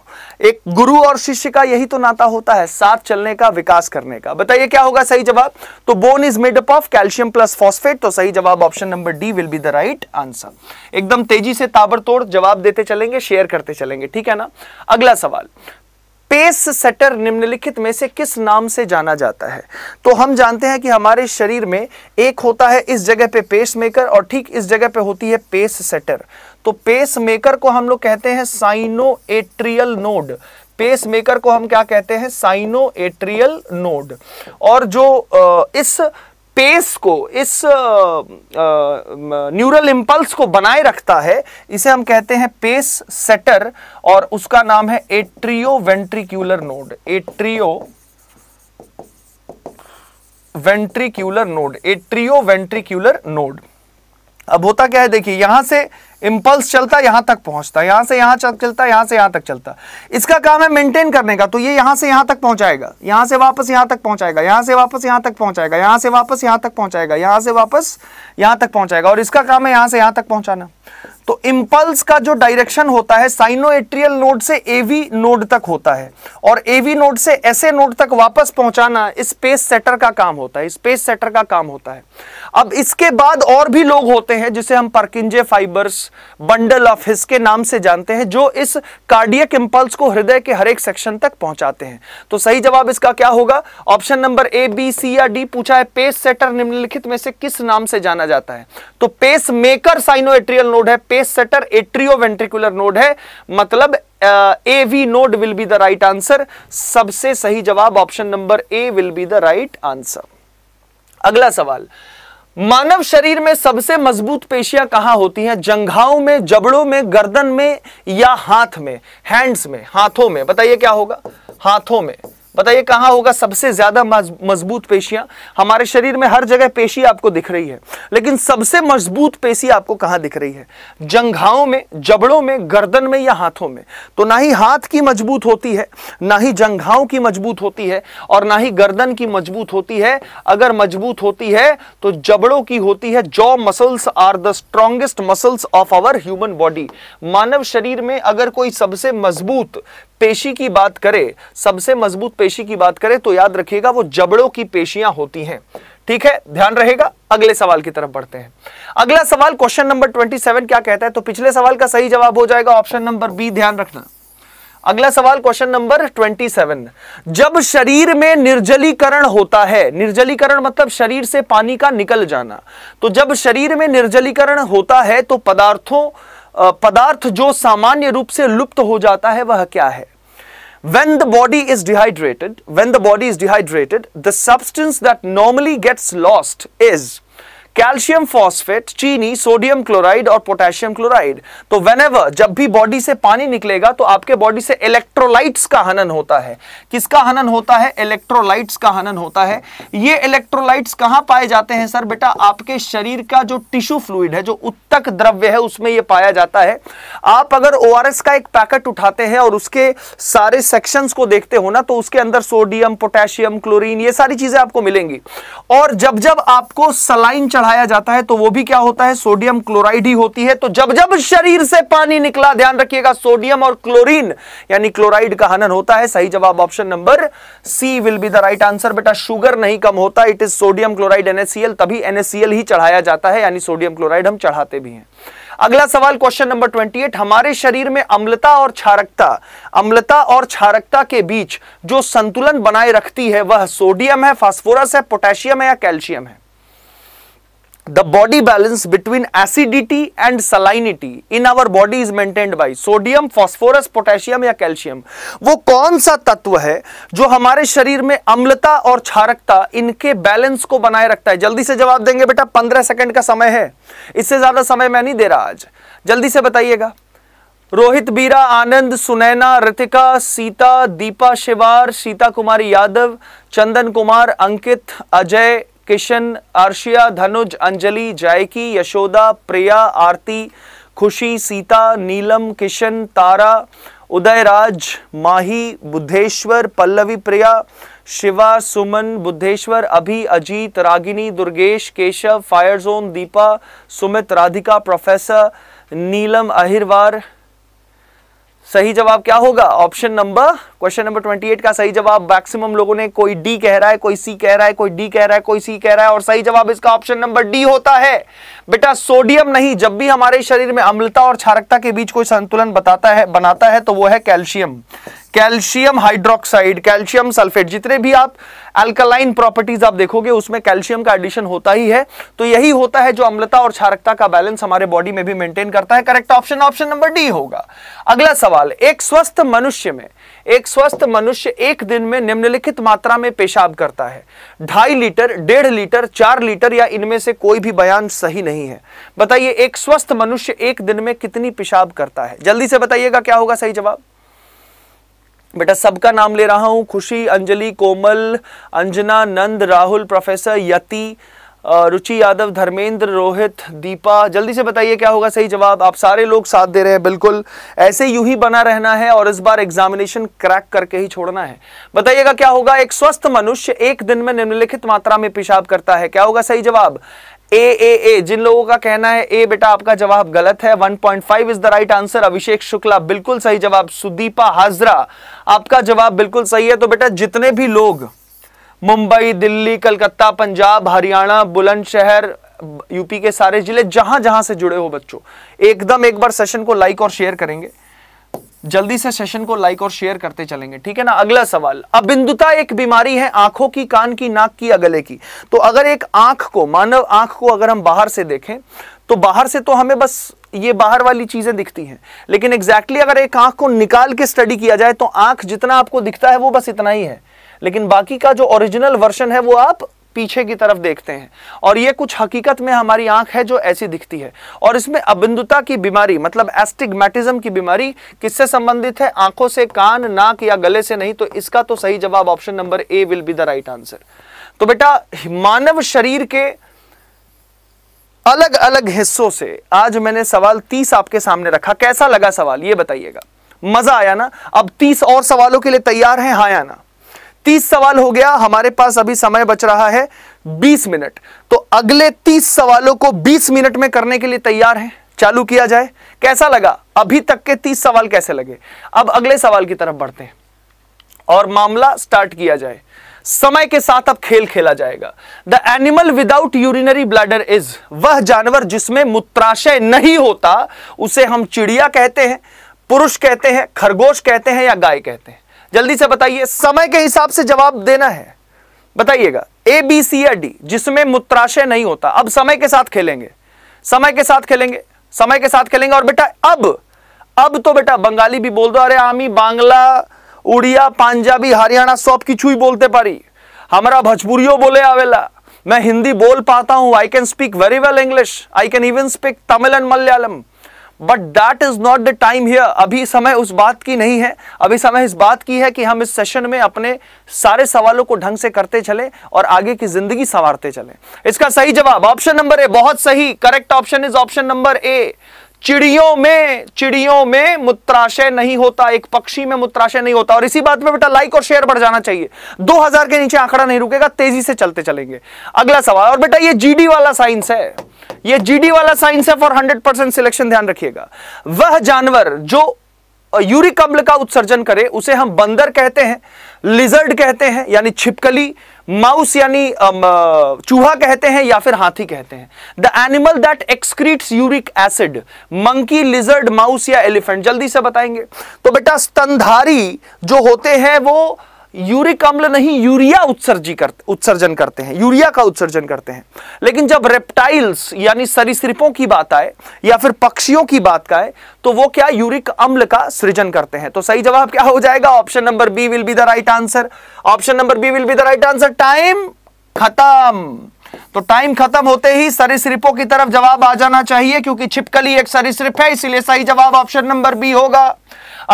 एक गुरु और शिष्य का यही तो नाता होता है साथ चलने का विकास करने का बताइए क्या होगा सही जवाब तो bone is made up of calcium plus phosphate तो सही जवाब option number D will be the right answer एकदम तेजी से ताबड़तोड़ जवाब देते चलेंगे शेयर करते चलेंगे ठीक है ना अगला सवाल स्पेस सेटर निम्नलिखित में से किस नाम से जाना जाता है तो हम जानते हैं कि हमारे शरीर में एक होता है इस जगह पे पेस मेकर और ठीक इस जगह पे होती है पेस सेटर तो पेस मेकर को हम लोग कहते हैं sinoatrial node pacemaker को हम क्या कहते हैं साइनो एट्रियल नोड और जो इस पेस को इस न्यूरल इंपल्स को बनाए रखता है इसे हम कहते हैं पेस सेटर और उसका नाम है atrioventricular node atrioventricular node atrioventricular node अब होता क्या है देखिए यहां से इंपल्स चलता यहां तक पहुंचता यहां से यहां चलता यहां से यहां तक चलता इसका काम है मेंटेन करने का तो ये यहां से यहां तक पहुंचाएगा यहां से वापस यहां तक पहुंचाएगा यहां से वापस यहां तक पहुंचाएगा यहां से वापस यहां तक पहुंचाएगा यहां से वापस यहां तक पहुंचाएगा और इसका काम है यहां से यहां तक पहुंचाना तो इम्पल्स का जो डायरेक्शन होता है साइनो एट्रियल नोड से एवी नोड तक होता है और एवी नोड से ऐसे नोड तक वापस पहुंचाना स्पेस सेटर का काम होता है स्पेस सेटर का काम होता है अब इसके बाद और भी लोग होते हैं जिसे हम Purkinje fibres bundle of His के नाम से जानते हैं जो इस कार्डियक इंपल्स को हृदय के हर एक सेक्शन तक पहुंचाते हैं तो सही जवाब इसका क्या होगा option number A B C या डी पूछा है पेस सेटर निम्नलिखित में से किस नाम से जाना जाता है तो पेस मेकर एट्रियल नोड है पेस सेटर एट्रियोवेंट्रिकुलर नोड है मतलब A V node will be the right answer सबसे सही जवाब option number A will be the right answer अगला सवाल मानव शरीर में सबसे मजबूत पेशियां कहां होती हैं जंघाओं में जबड़ों में गर्दन में या हाथ में हैंड्स में हाथों में बताइए क्या होगा हाथों में बताइए कहां होगा सबसे ज्यादा मजबूत पेशियां हमारे शरीर में हर जगह पेशी आपको दिख रही है लेकिन सबसे मजबूत पेशी आपको कहां दिख रही है जंघाओं में जबड़ों में गर्दन में या हाथों में तो ना ही हाथ की मजबूत होती है ना ही जंघाओं की मजबूत होती है और ना ही गर्दन की मजबूत होती है अगर मजबूत होती है तो जबड़ों की होती है jaw muscles are the strongest muscles of our human body मानव शरीर में अगर कोई सबसे मजबूत पेशी की बात करें सबसे मजबूत पेशी की बात करें तो याद रखिएगा वो जबड़ों की पेशियां होती हैं ठीक है ध्यान रहेगा अगले सवाल की तरफ बढ़ते हैं अगला सवाल क्वेश्चन नंबर 27 क्या कहता है तो पिछले सवाल का सही जवाब हो जाएगा ऑप्शन नंबर बी ध्यान रखना अगला सवाल क्वेश्चन नंबर 27 जब शरीर में निर्जलीकरण होता है निर्जलीकरण मतलब शरीर से पानी का निकल जाना तो जब शरीर में निर्जलीकरण होता है तो पदार्थों पदार्थ जो सामान्य रूप से लुप्त हो जाता है वह क्या है when the body is dehydrated, when the body is dehydrated, the substance that normally gets lost is calcium phosphate चीनी सोडियम क्लोराइड और पोटेशियम क्लोराइड तो वेनेवर जब भी बॉडी से पानी निकलेगा तो आपके बॉडी से इलेक्ट्रोलाइट्स का हनन होता है किसका हनन होता है इलेक्ट्रोलाइट्स का हनन होता है ये इलेक्ट्रोलाइट्स कहां पाए जाते हैं सर बेटा आपके शरीर का जो टिश्यू फ्लूड है जो उत्तक द्रव्य है उसमें यह पाया जाता है आप अगर ओ का एक पैकेट उठाते हैं और उसके सारे सेक्शन को देखते हो ना तो उसके अंदर सोडियम पोटेशियम क्लोरीन ये सारी चीजें आपको मिलेंगी और जब जब आपको सलाइन चढ़ाया जाता है तो वो भी क्या होता है सोडियम क्लोराइड ही होती है तो जब जब शरीर से पानी निकला ध्यान रखिएगा सोडियम और क्लोरीन यानी क्लोराइड का हनन होता है सही जवाब option number C will be the right answer बेटा शुगर नहीं कम होता it is sodium chloride NSCL तभी एनएससीएल ही चढ़ाया जाता है यानी सोडियम क्लोराइड हम चढ़ाते भी हैं अगला सवाल क्वेश्चन नंबर 28 हमारे शरीर में अम्लता और क्षारकता अम्लता और क्षारकता के बीच जो संतुलन बनाए रखती है वह सोडियम है फास्फोरस है पोटेशियम है या कैल्शियम है the body balance between acidity and salinity in our body is maintained by sodium phosphorus potassium या calcium वो कौन सा तत्व है जो हमारे शरीर में अम्लता और क्षारकता इनके बैलेंस को बनाए रखता है जल्दी से जवाब देंगे बेटा पंद्रह सेकेंड का समय है इससे ज्यादा समय मैं नहीं दे रहा आज जल्दी से बताइएगा रोहित बीरा आनंद सुनैना रितिका सीता दीपा शिवार सीता कुमारी यादव चंदन कुमार अंकित अजय किशन आर्शिया धनुज अंजलि जायकी यशोदा प्रिया आरती खुशी सीता नीलम किशन तारा उदयराज माही बुद्धेश्वर पल्लवी प्रिया शिवा सुमन बुद्धेश्वर अभी Ajit Ragini Durgesh Keshav fire zone Deepa Sumit Radhika professor Neelam Ahirwar सही जवाब क्या होगा ऑप्शन नंबर क्वेश्चन नंबर 28 का सही जवाब मैक्सिमम लोगों ने कोई डी कह रहा है कोई सी कह रहा है कोई डी कह रहा है कोई सी कह रहा है और सही जवाब इसका ऑप्शन नंबर डी होता है बेटा सोडियम नहीं जब भी हमारे शरीर में अम्लता और क्षारकता के बीच कोई संतुलन बताता है बनाता है तो वो है calcium calcium hydroxide calcium sulphate जितने भी आप अल्कलाइन प्रॉपर्टीज आप देखोगे उसमें कैल्शियम का एडिशन होता ही है तो यही होता है जो अम्लता और क्षारकता का बैलेंस हमारे बॉडी में भी मेंटेन करता है correct option option number D होगा अगला सवाल एक स्वस्थ मनुष्य में एक स्वस्थ मनुष्य एक दिन में निम्नलिखित मात्रा में पेशाब करता है ढाई लीटर डेढ़ लीटर चार लीटर या इनमें से कोई भी बयान सही नहीं है बताइए एक स्वस्थ मनुष्य एक दिन में कितनी पेशाब करता है जल्दी से बताइएगा क्या होगा सही जवाब बेटा सबका नाम ले रहा हूँ खुशी अंजलि कोमल अंजना नंद राहुल प्रोफेसर यति रुचि यादव धर्मेंद्र रोहित दीपा जल्दी से बताइए क्या होगा सही जवाब आप सारे लोग साथ दे रहे हैं बिल्कुल ऐसे यूं ही बना रहना है और इस बार एग्जामिनेशन क्रैक करके ही छोड़ना है बताइएगा क्या होगा एक स्वस्थ मनुष्य एक दिन में निम्नलिखित मात्रा में पेशाब करता है क्या होगा सही जवाब ए ए ए जिन लोगों का कहना है ए बेटा आपका जवाब गलत है 1.5 is the right answer Abhishek Shukla बिल्कुल सही जवाब सुदीपा हाजरा आपका जवाब बिल्कुल सही है तो बेटा जितने भी लोग मुंबई दिल्ली कलकत्ता पंजाब हरियाणा बुलंदशहर यूपी के सारे जिले जहां जहां से जुड़े हो बच्चों एकदम एक बार सेशन को लाइक और शेयर करेंगे जल्दी से सेशन को लाइक और शेयर करते चलेंगे ठीक है ना अगला सवाल अबिंदुता एक बीमारी है आंखों की कान की नाक की अगले की तो अगर एक आंख को मानव आंख को अगर हम बाहर से देखें तो बाहर से तो हमें बस ये बाहर वाली चीजें दिखती हैं लेकिन एग्जैक्टली exactly अगर एक आंख को निकाल के स्टडी किया जाए तो आंख जितना आपको दिखता है वो बस इतना ही है लेकिन बाकी का जो ओरिजिनल वर्षन है वो आप पीछे की तरफ देखते हैं और ये कुछ हकीकत में हमारी आंख है जो ऐसी दिखती है और इसमें अबिंदुता की बीमारी मतलब एस्टिग्मेटिज्म की बीमारी किससे संबंधित है आंखों से कान नाक या गले से नहीं तो इसका तो सही जवाब option number A will be the right answer तो बेटा मानव शरीर के अलग अलग हिस्सों से आज मैंने सवाल तीस आपके सामने रखा कैसा लगा सवाल ये बताइएगा मजा आया ना अब तीस और सवालों के लिए तैयार हैं हाँ या ना तीस सवाल हो गया हमारे पास अभी समय बच रहा है बीस मिनट तो अगले तीस सवालों को बीस मिनट में करने के लिए तैयार है चालू किया जाए कैसा लगा अभी तक के तीस सवाल कैसे लगे अब अगले सवाल की तरफ बढ़ते हैं और मामला स्टार्ट किया जाए समय के साथ अब खेल खेला जाएगा the animal without urinary bladder is वह जानवर जिसमें मूत्राशय नहीं होता उसे हम चिड़िया कहते हैं पुरुष कहते हैं खरगोश कहते हैं या गाय कहते हैं जल्दी से बताइए समय के हिसाब से जवाब देना है बताइएगा ए बी सी या डी जिसमें मूत्राशय नहीं होता अब समय के साथ खेलेंगे समय के साथ खेलेंगे समय के साथ खेलेंगे और बेटा अब अब तो बेटा बंगाली भी बोल दो अरे आमी बांग्ला उड़िया पंजाबी हरियाणा सब ही बोलते पारी हमारा भोजपुरी बोले आवेला मैं हिंदी बोल पाता हूं I can speak very well English I can even speak Tamil and Malayalam but that is not the time here अभी समय उस बात की नहीं है अभी समय इस बात की है कि हम इस सेशन में अपने सारे सवालों को ढंग से करते चले और आगे की जिंदगी संवारते चले इसका सही जवाब ऑप्शन नंबर ए बहुत सही correct option is option number A चिड़ियों में चिड़ियों में मूत्राशय नहीं होता एक पक्षी में मूत्राशय नहीं होता और इसी बात पे बेटा लाइक और शेयर बढ़ जाना चाहिए 2000 के नीचे आंकड़ा नहीं रुकेगा तेजी से चलते चलेंगे अगला सवाल और बेटा ये जीडी वाला साइंस है ये जीडी वाला साइंस है फॉर हंड्रेड परसेंट सिलेक्शन ध्यान रखिएगा वह जानवर जो यूरिक अम्ल का उत्सर्जन करे उसे हम बंदर कहते हैं लिजर्ड कहते हैं यानी छिपकली माउस यानी चूहा कहते हैं या फिर हाथी कहते हैं the animal that excretes uric acid monkey lizard mouse या एलिफेंट जल्दी से बताएंगे तो बेटा स्तनधारी जो होते हैं वो यूरिक अम्ल नहीं यूरिया उत्सर्जी करते उत्सर्जन करते हैं यूरिया का उत्सर्जन करते हैं लेकिन जब रेप्टाइल्स यानी सरीसृपों की बात आए या फिर पक्षियों की बात का आए तो वो क्या यूरिक अम्ल का सृजन करते हैं तो सही जवाब क्या हो जाएगा option number B will be the right answer option number B will be the right answer time खत्म तो टाइम खत्म होते ही सरिसरिपों की तरफ जवाब आ जाना चाहिए क्योंकि छिपकली एक सरिसरिप है इसलिए सही जवाब ऑप्शन नंबर बी होगा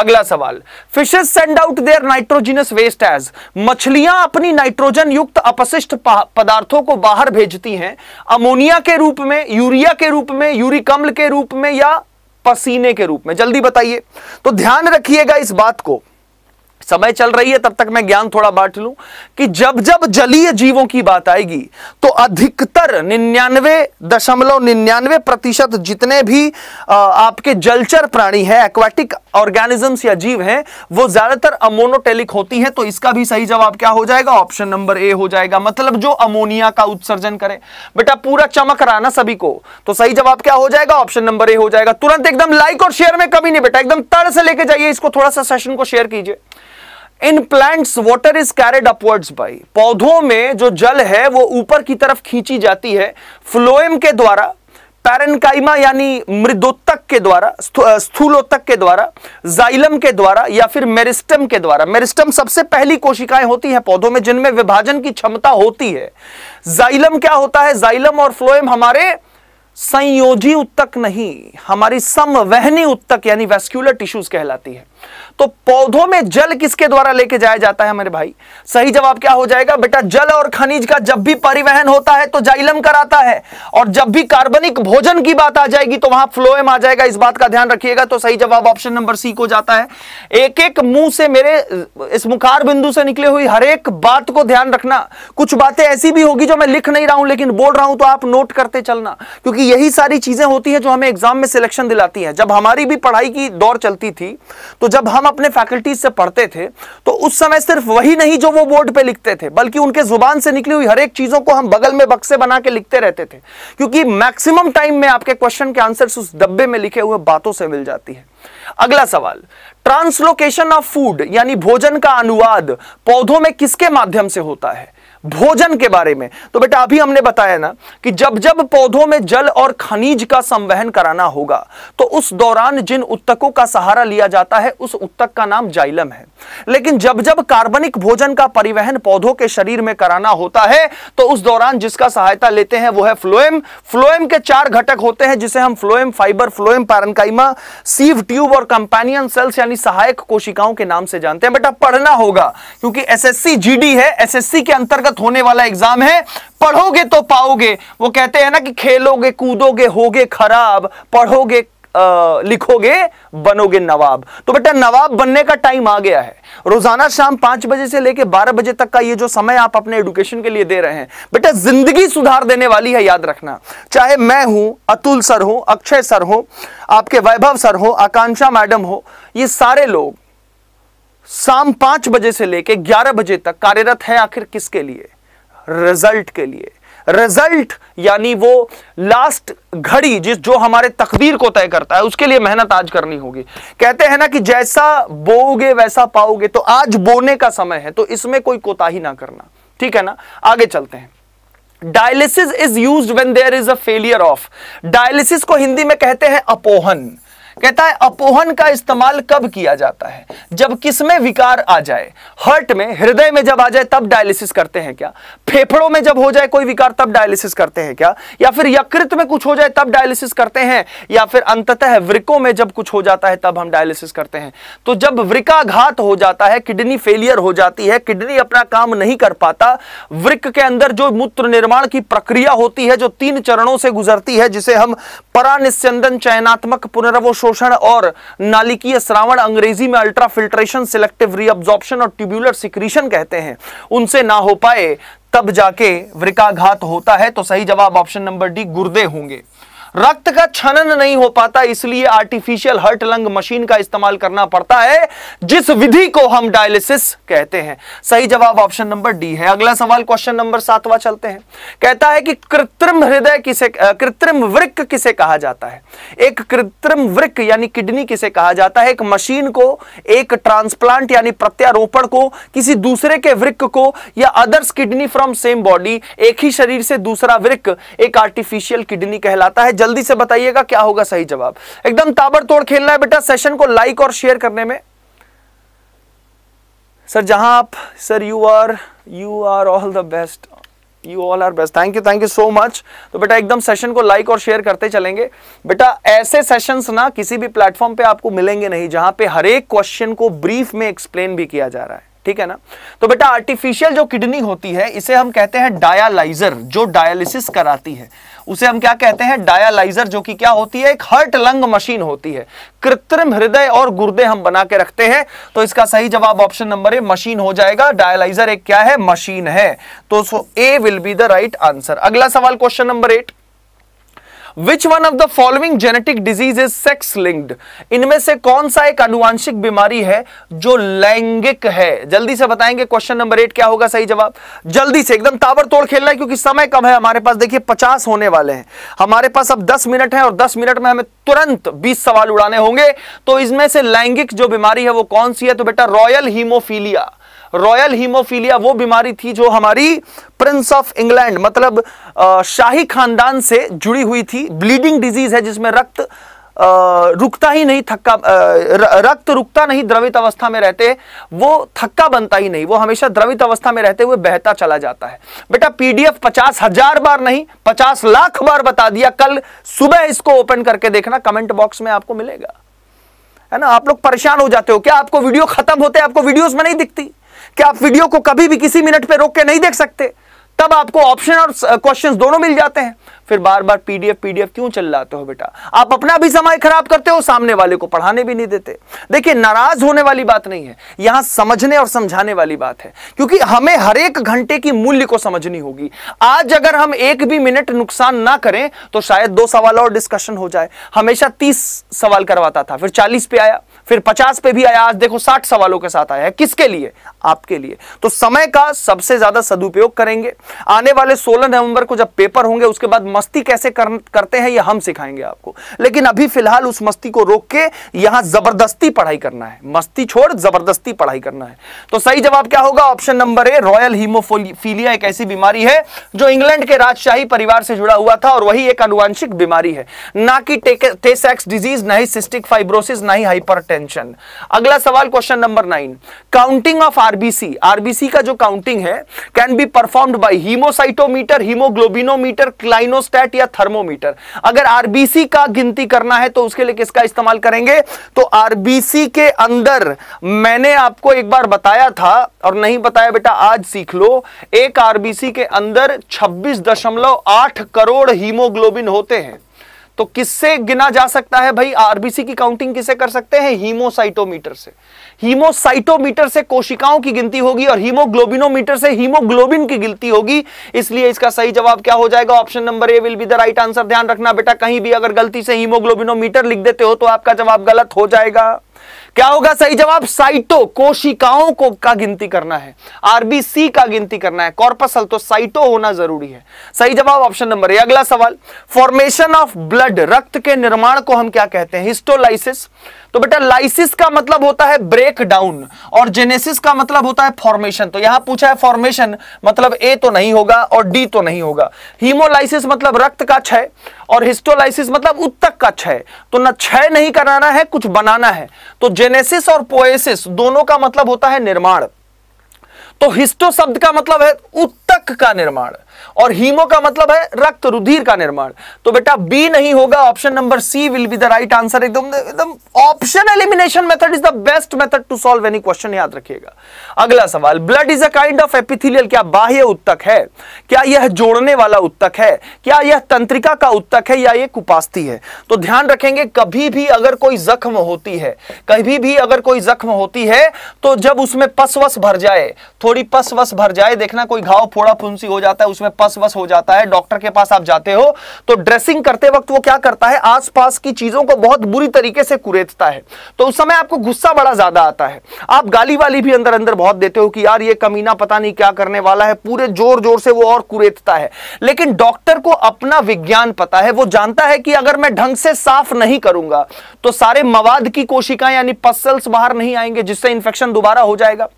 अगला सवाल fishes send out their nitrogenous waste as मछलियां अपनी नाइट्रोजन युक्त अपशिष्ट पदार्थों को बाहर भेजती हैं अमोनिया के रूप में यूरिया के रूप में यूरिकम्ल के रूप में या पसीने के रूप में जल्दी बताइए तो ध्यान रखिएगा इस बात को समय चल रही है तब तक मैं ज्ञान थोड़ा बांट लूं कि जब जब जलीय जीवों की बात आएगी तो अधिकतर निन्यानवे दशमलव निन्यानवे प्रतिशत जितने भी आपके जलचर प्राणी हैं एक्वाटिक ऑर्गेनिजम्स या जीव हैं वो ज्यादातर अमोनोटेलिक होती हैं तो इसका भी सही जवाब क्या हो जाएगा ऑप्शन नंबर ए हो जाएगा मतलब जो अमोनिया का उत्सर्जन करे बेटा पूरा चमक रहा ना सभी को तो सही जवाब क्या हो जाएगा ऑप्शन नंबर ए हो जाएगा तुरंत एकदम लाइक और शेयर में कभी नहीं बेटा एकदम तर से लेके जाइए इसको थोड़ा सा सेशन को शेयर कीजिए in plants water is carried upwards by पौधों में जो जल है वो ऊपर की तरफ खींची जाती है फ्लोएम के द्वारा पैरनकाइमा यानी मृदोत्तक के द्वारा स्थूलोत्तक के द्वारा जाइलम के द्वारा या फिर मेरिस्टम के द्वारा मेरिस्टम सबसे पहली कोशिकाएं होती हैं पौधों में जिनमें विभाजन की क्षमता होती है जाइलम क्या होता है जाइलम और फ्लोएम हमारे संयोजी उत्तक नहीं हमारी समवहनी उत्तक यानी वेस्क्यूलर टिश्यूज कहलाती है तो पौधों में जल किसके द्वारा लेके जाया जाता है मेरे भाई सही जवाब क्या हो जाएगा बेटा जल और खनिज का जब भी परिवहन होता है तो जाइलम कराता है और जब भी कार्बनिक भोजन की बात आ जाएगी तो वहां फ्लोएम आ जाएगा इस बात का ध्यान रखिएगा तो सही जवाब ऑप्शन नंबर सी को जाता है एक एक मुंह से मेरे इस मुखार बिंदु से निकले हुई हर एक बात को ध्यान रखना कुछ बातें ऐसी भी होगी जो मैं लिख नहीं रहा हूं लेकिन बोल रहा हूं तो आप नोट करते चलना क्योंकि यही सारी चीजें होती है जो हमें एग्जाम में सिलेक्शन दिलाती है जब हमारी भी पढ़ाई की दौर चलती थी तो जब जब हम अपने फैकल्टीज से पढ़ते थे तो उस समय सिर्फ वही नहीं जो वो बोर्ड पे लिखते थे बल्कि उनके जुबान से निकली हुई हर एक चीजों को हम बगल में बक्से बना के लिखते रहते थे क्योंकि मैक्सिमम टाइम में आपके क्वेश्चन के आंसर उस डब्बे में लिखे हुए बातों से मिल जाती है अगला सवाल ट्रांसलोकेशन ऑफ फूड यानी भोजन का अनुवाद पौधों में किसके माध्यम से होता है भोजन के बारे में तो बेटा अभी हमने बताया ना कि जब जब पौधों में जल और खनिज का संवहन कराना होगा तो उस दौरान जिन उत्तकों का सहारा लिया जाता है उस उत्तक का नाम जाइलम है लेकिन जब जब कार्बनिक भोजन का परिवहन पौधों के शरीर में कराना होता है तो उस दौरान जिसका सहायता लेते हैं वो है फ्लोएम फ्लोएम के चार घटक होते हैं जिसे हम phloem fibre phloem parenchyma sieve tube और कंपेनियन सेल्स यानी सहायक कोशिकाओं के नाम से जानते हैं बेटा पढ़ना होगा क्योंकि एस एस है एस के अंतर्गत अंतर्गत होने वाला एग्जाम है पढ़ोगे तो पाओगे वो कहते हैं ना कि खेलोगे कूदोगे होगे खराब पढ़ोगे आ, लिखोगे बनोगे नवाब तो बेटा नवाब बनने का टाइम आ गया है रोजाना शाम पांच बजे से लेकर बारह बजे तक का ये जो समय आप अपने एडुकेशन के लिए दे रहे हैं बेटा जिंदगी सुधार देने वाली है याद रखना चाहे मैं हूं अतुल सर हो अक्षय सर हो आपके वैभव सर हो आकांक्षा मैडम हो ये सारे लोग शाम पांच बजे से लेकर ग्यारह बजे तक कार्यरत है आखिर किसके लिए रिजल्ट के लिए रिजल्ट यानी वो लास्ट घड़ी जिस जो हमारे तकदीर को तय करता है उसके लिए मेहनत आज करनी होगी कहते हैं ना कि जैसा बोओगे वैसा पाओगे तो आज बोने का समय है तो इसमें कोई कोताही ना करना ठीक है ना आगे चलते हैं dialysis is use when there is a failure of dialysis को हिंदी में कहते हैं अपोहन कहता है अपोहन का इस्तेमाल कब किया जाता है जब किसमें विकार आ जाए हर्ट में हृदय में जब आ जाए तब डायलिसिस करते हैं क्या फेफड़ों में जब हो जाए कोई विकार तब डायलिसिस करते हैं क्या या फिर यकृत में कुछ हो जाए तब डायलिसिस करते हैं या फिर अंततः वृकों में जब कुछ हो जाता है तब हम डायलिसिस करते हैं तो जब वृकाघात हो जाता है किडनी फेलियर हो जाती है किडनी अपना काम नहीं कर पाता वृक के अंदर जो मूत्र निर्माण की प्रक्रिया होती है जो तीन चरणों से गुजरती है जिसे हम परानिस्यंदन चयनात्मक पुनर्वोष शोषण और नालिकीय श्रावण अंग्रेजी में अल्ट्रा फिल्ट्रेशन सिलेक्टिव रीअब्जॉर्प्शन और ट्यूब्यूलर सिक्रीशन कहते हैं उनसे ना हो पाए तब जाके वृकाघात होता है तो सही जवाब ऑप्शन नंबर डी गुर्दे होंगे रक्त का छनन नहीं हो पाता इसलिए आर्टिफिशियल हर्ट लंग मशीन का इस्तेमाल करना पड़ता है जिस विधि को हम डायलिसिस कहते हैं सही जवाब ऑप्शन नंबर डी है अगला सवाल क्वेश्चन नंबर सातवा चलते हैं कहता है कि कृत्रिम हृदय किसे कृत्रिम वृक्क किसे कहा जाता है एक कृत्रिम वृक्क यानी किडनी किसे कहा जाता है एक मशीन को एक ट्रांसप्लांट यानी प्रत्यारोपण को किसी दूसरे के वृक्क को या others kidney from same body एक ही शरीर से दूसरा वृक्क एक आर्टिफिशियल किडनी कहलाता है जल्दी से बताइएगा क्या होगा सही जवाब एकदम ताबड़तोड़ खेलना है बेटा सेशन को लाइक और शेयर करने में सर जहां आप sir you are you are all the best you all are best thank you thank you so much तो बेटा एकदम सेशन को लाइक और शेयर करते चलेंगे बेटा ऐसे सेशंस ना किसी भी प्लेटफॉर्म पे आपको मिलेंगे नहीं जहां पे हर एक क्वेश्चन को ब्रीफ में एक्सप्लेन भी किया जा रहा है ठीक है ना तो बेटा आर्टिफिशियल जो किडनी होती है इसे हम कहते हैं डायलाइजर जो डायलिसिस कराती है उसे हम क्या कहते हैं डायलाइजर जो कि क्या होती है एक हर्ट लंग मशीन होती है कृत्रिम हृदय और गुर्दे हम बना के रखते हैं तो इसका सही जवाब ऑप्शन नंबर ए मशीन हो जाएगा डायलाइजर एक क्या है मशीन है तो so A will be the right answer अगला सवाल question number eight which one of the following genetic disease is sex linked इनमें से कौन सा एक अनुवांशिक बीमारी है जो लैंगिक है जल्दी से बताएंगे क्वेश्चन नंबर एट क्या होगा सही जवाब जल्दी से एकदम ताबड़तोड़ खेलना है क्योंकि समय कम है हमारे पास देखिए पचास होने वाले हैं हमारे पास अब दस मिनट है और दस मिनट में हमें तुरंत बीस सवाल उड़ाने होंगे तो इसमें से लैंगिक जो बीमारी है वो कौन सी है तो बेटा रॉयल हीमोफीलिया रॉयल हीमोफीलिया वो बीमारी थी जो हमारी प्रिंस ऑफ इंग्लैंड मतलब शाही खानदान से जुड़ी हुई थी ब्लीडिंग डिजीज है जिसमें रक्त रुकता ही नहीं थक्का रक्त रुकता नहीं द्रवित अवस्था में रहते वो थक्का बनता ही नहीं वो हमेशा द्रवित अवस्था में रहते हुए बहता चला जाता है बेटा पीडीएफ पचास हजार बार नहीं पचास लाख बार बता दिया कल सुबह इसको ओपन करके देखना कमेंट बॉक्स में आपको मिलेगा है ना आप लोग परेशान हो जाते हो क्या आपको वीडियो खत्म होते आपको वीडियोज में नहीं दिखती कि आप वीडियो को कभी भी किसी मिनट पे रोक के नहीं देख सकते तब आपको ऑप्शन और क्वेश्चंस uh, दोनों मिल जाते हैं फिर बार बार पीडीएफ पीडीएफ क्यों जाते हो बेटा आप अपना भी समय खराब करते हो सामने वाले को पढ़ाने भी नहीं देते देखिए नाराज होने वाली बात नहीं है यहां समझने और समझाने वाली बात है क्योंकि हमें हर एक घंटे की मूल्य को समझनी होगी आज अगर हम एक भी मिनट नुकसान ना करें तो शायद दो सवाल और डिस्कशन हो जाए हमेशा तीस सवाल करवाता था फिर चालीस पे आया फिर पचास पे भी आया आज देखो साठ सवालों के साथ आया किसके लिए आपके लिए तो समय का सबसे ज्यादा सदुपयोग करेंगे आने वाले 16 नवंबर को जब पेपर होंगे उसके बाद मस्ती कैसे कर, करते हैं ये हम सिखाएंगे आपको लेकिन अभी फिलहाल उस मस्ती को रोक के यहां जबरदस्ती पढ़ाई करना है मस्ती छोड़ जबरदस्ती पढ़ाई करना है तो सही जवाब क्या होगा option number A royal haemophilia एक ऐसी बीमारी है जो इंग्लैंड के राजशाही परिवार से जुड़ा हुआ था और वही एक अनुवांशिक बीमारी है ना कि टेसेक्स डिजीज ना ही सिस्टिक फाइब्रोसिस ना ही हाइपर अगला सवाल question number nine counting of RBC RBC का जो काउंटिंग है can be performed by haemocytometer haemoglobinometer clinostat या थर्मोमीटर अगर आरबीसी का गिनती करना है तो उसके लिए किसका इस्तेमाल करेंगे तो आरबीसी के अंदर मैंने आपको एक बार बताया था और नहीं बताया बेटा आज सीख लो एक आरबीसी के अंदर छब्बीस करोड़ हीमोग्लोबिन होते हैं तो किससे गिना जा सकता है भाई आरबीसी की काउंटिंग किसे कर सकते हैं हीमोसाइटोमीटर से हीमोसाइटोमीटर से कोशिकाओं की गिनती होगी और हीमोग्लोबिनोमीटर से हीमोग्लोबिन की गिनती होगी इसलिए इसका सही जवाब क्या हो जाएगा option number A will be the right answer ध्यान रखना बेटा कहीं भी अगर गलती से हीमोग्लोबिनोमीटर लिख देते हो तो आपका जवाब गलत हो जाएगा क्या होगा सही जवाब साइटो कोशिकाओं को का गिनती करना है आरबीसी का गिनती करना है कॉर्पसल तो साइटो होना जरूरी है सही जवाब ऑप्शन नंबर अगला सवाल फॉर्मेशन ऑफ ब्लड रक्त के निर्माण को हम क्या कहते हैं हिस्टोलाइसिस तो बेटा लाइसिस का मतलब होता है ब्रेक डाउन और जेनेसिस का मतलब होता है फॉर्मेशन तो यहां पूछा है फॉर्मेशन मतलब ए तो नहीं होगा और डी तो नहीं होगा हीमोलाइसिस मतलब रक्त का क्षय और हिस्टोलाइसिस मतलब उत्तक का क्षय तो ना क्षय नहीं कराना है कुछ बनाना है तो जेनेसिस और पोएसिस दोनों का मतलब होता है निर्माण तो हिस्टो शब्द का मतलब है उत्तक का निर्माण और हीमो का मतलब है रक्त रुधिर का निर्माण तो बेटा बी नहीं होगा option number C will be the right answer एकदम एकदम option elimination method is the best method to solve any question याद रखिएगा अगला सवाल blood is a kind of epithelial क्या बाह्य उत्तक है क्या यह जोड़ने वाला उत्तक है क्या यह तंत्रिका का उत्तक है या यह कुपास्ती है तो ध्यान रखेंगे कभी भी अगर कोई जख्म होती है कभी भी अगर कोई जख्म होती है तो जब उसमें पसवस भर जाए थोड़ी पसवस भर जाए देखना कोई घाव फोड़ा फुंसी हो जाता है उसमें में पस वस हो जाता है डॉक्टर के पास आप जाते हो तो ड्रेसिंग करते वक्त वो क्या करता है आसपास की चीजों को बहुत बुरी तरीके से कुरेतता है तो उस समय आपको गुस्सा बड़ा ज्यादा आता है आप गाली वाली भी अंदर अंदर बहुत देते हो कि यार ये कमीना पता नहीं क्या करने वाला है पूरे जोर जोर से वो और कुरेतता है लेकिन डॉक्टर को अपना विज्ञान पता है वो जानता है कि अगर मैं ढंग से साफ नहीं करूंगा तो सारे मवाद की कोशिकाएं यानी पसल्स बाहर नहीं आएंगे जिससे इंफेक्शन दोबारा हो जाएगा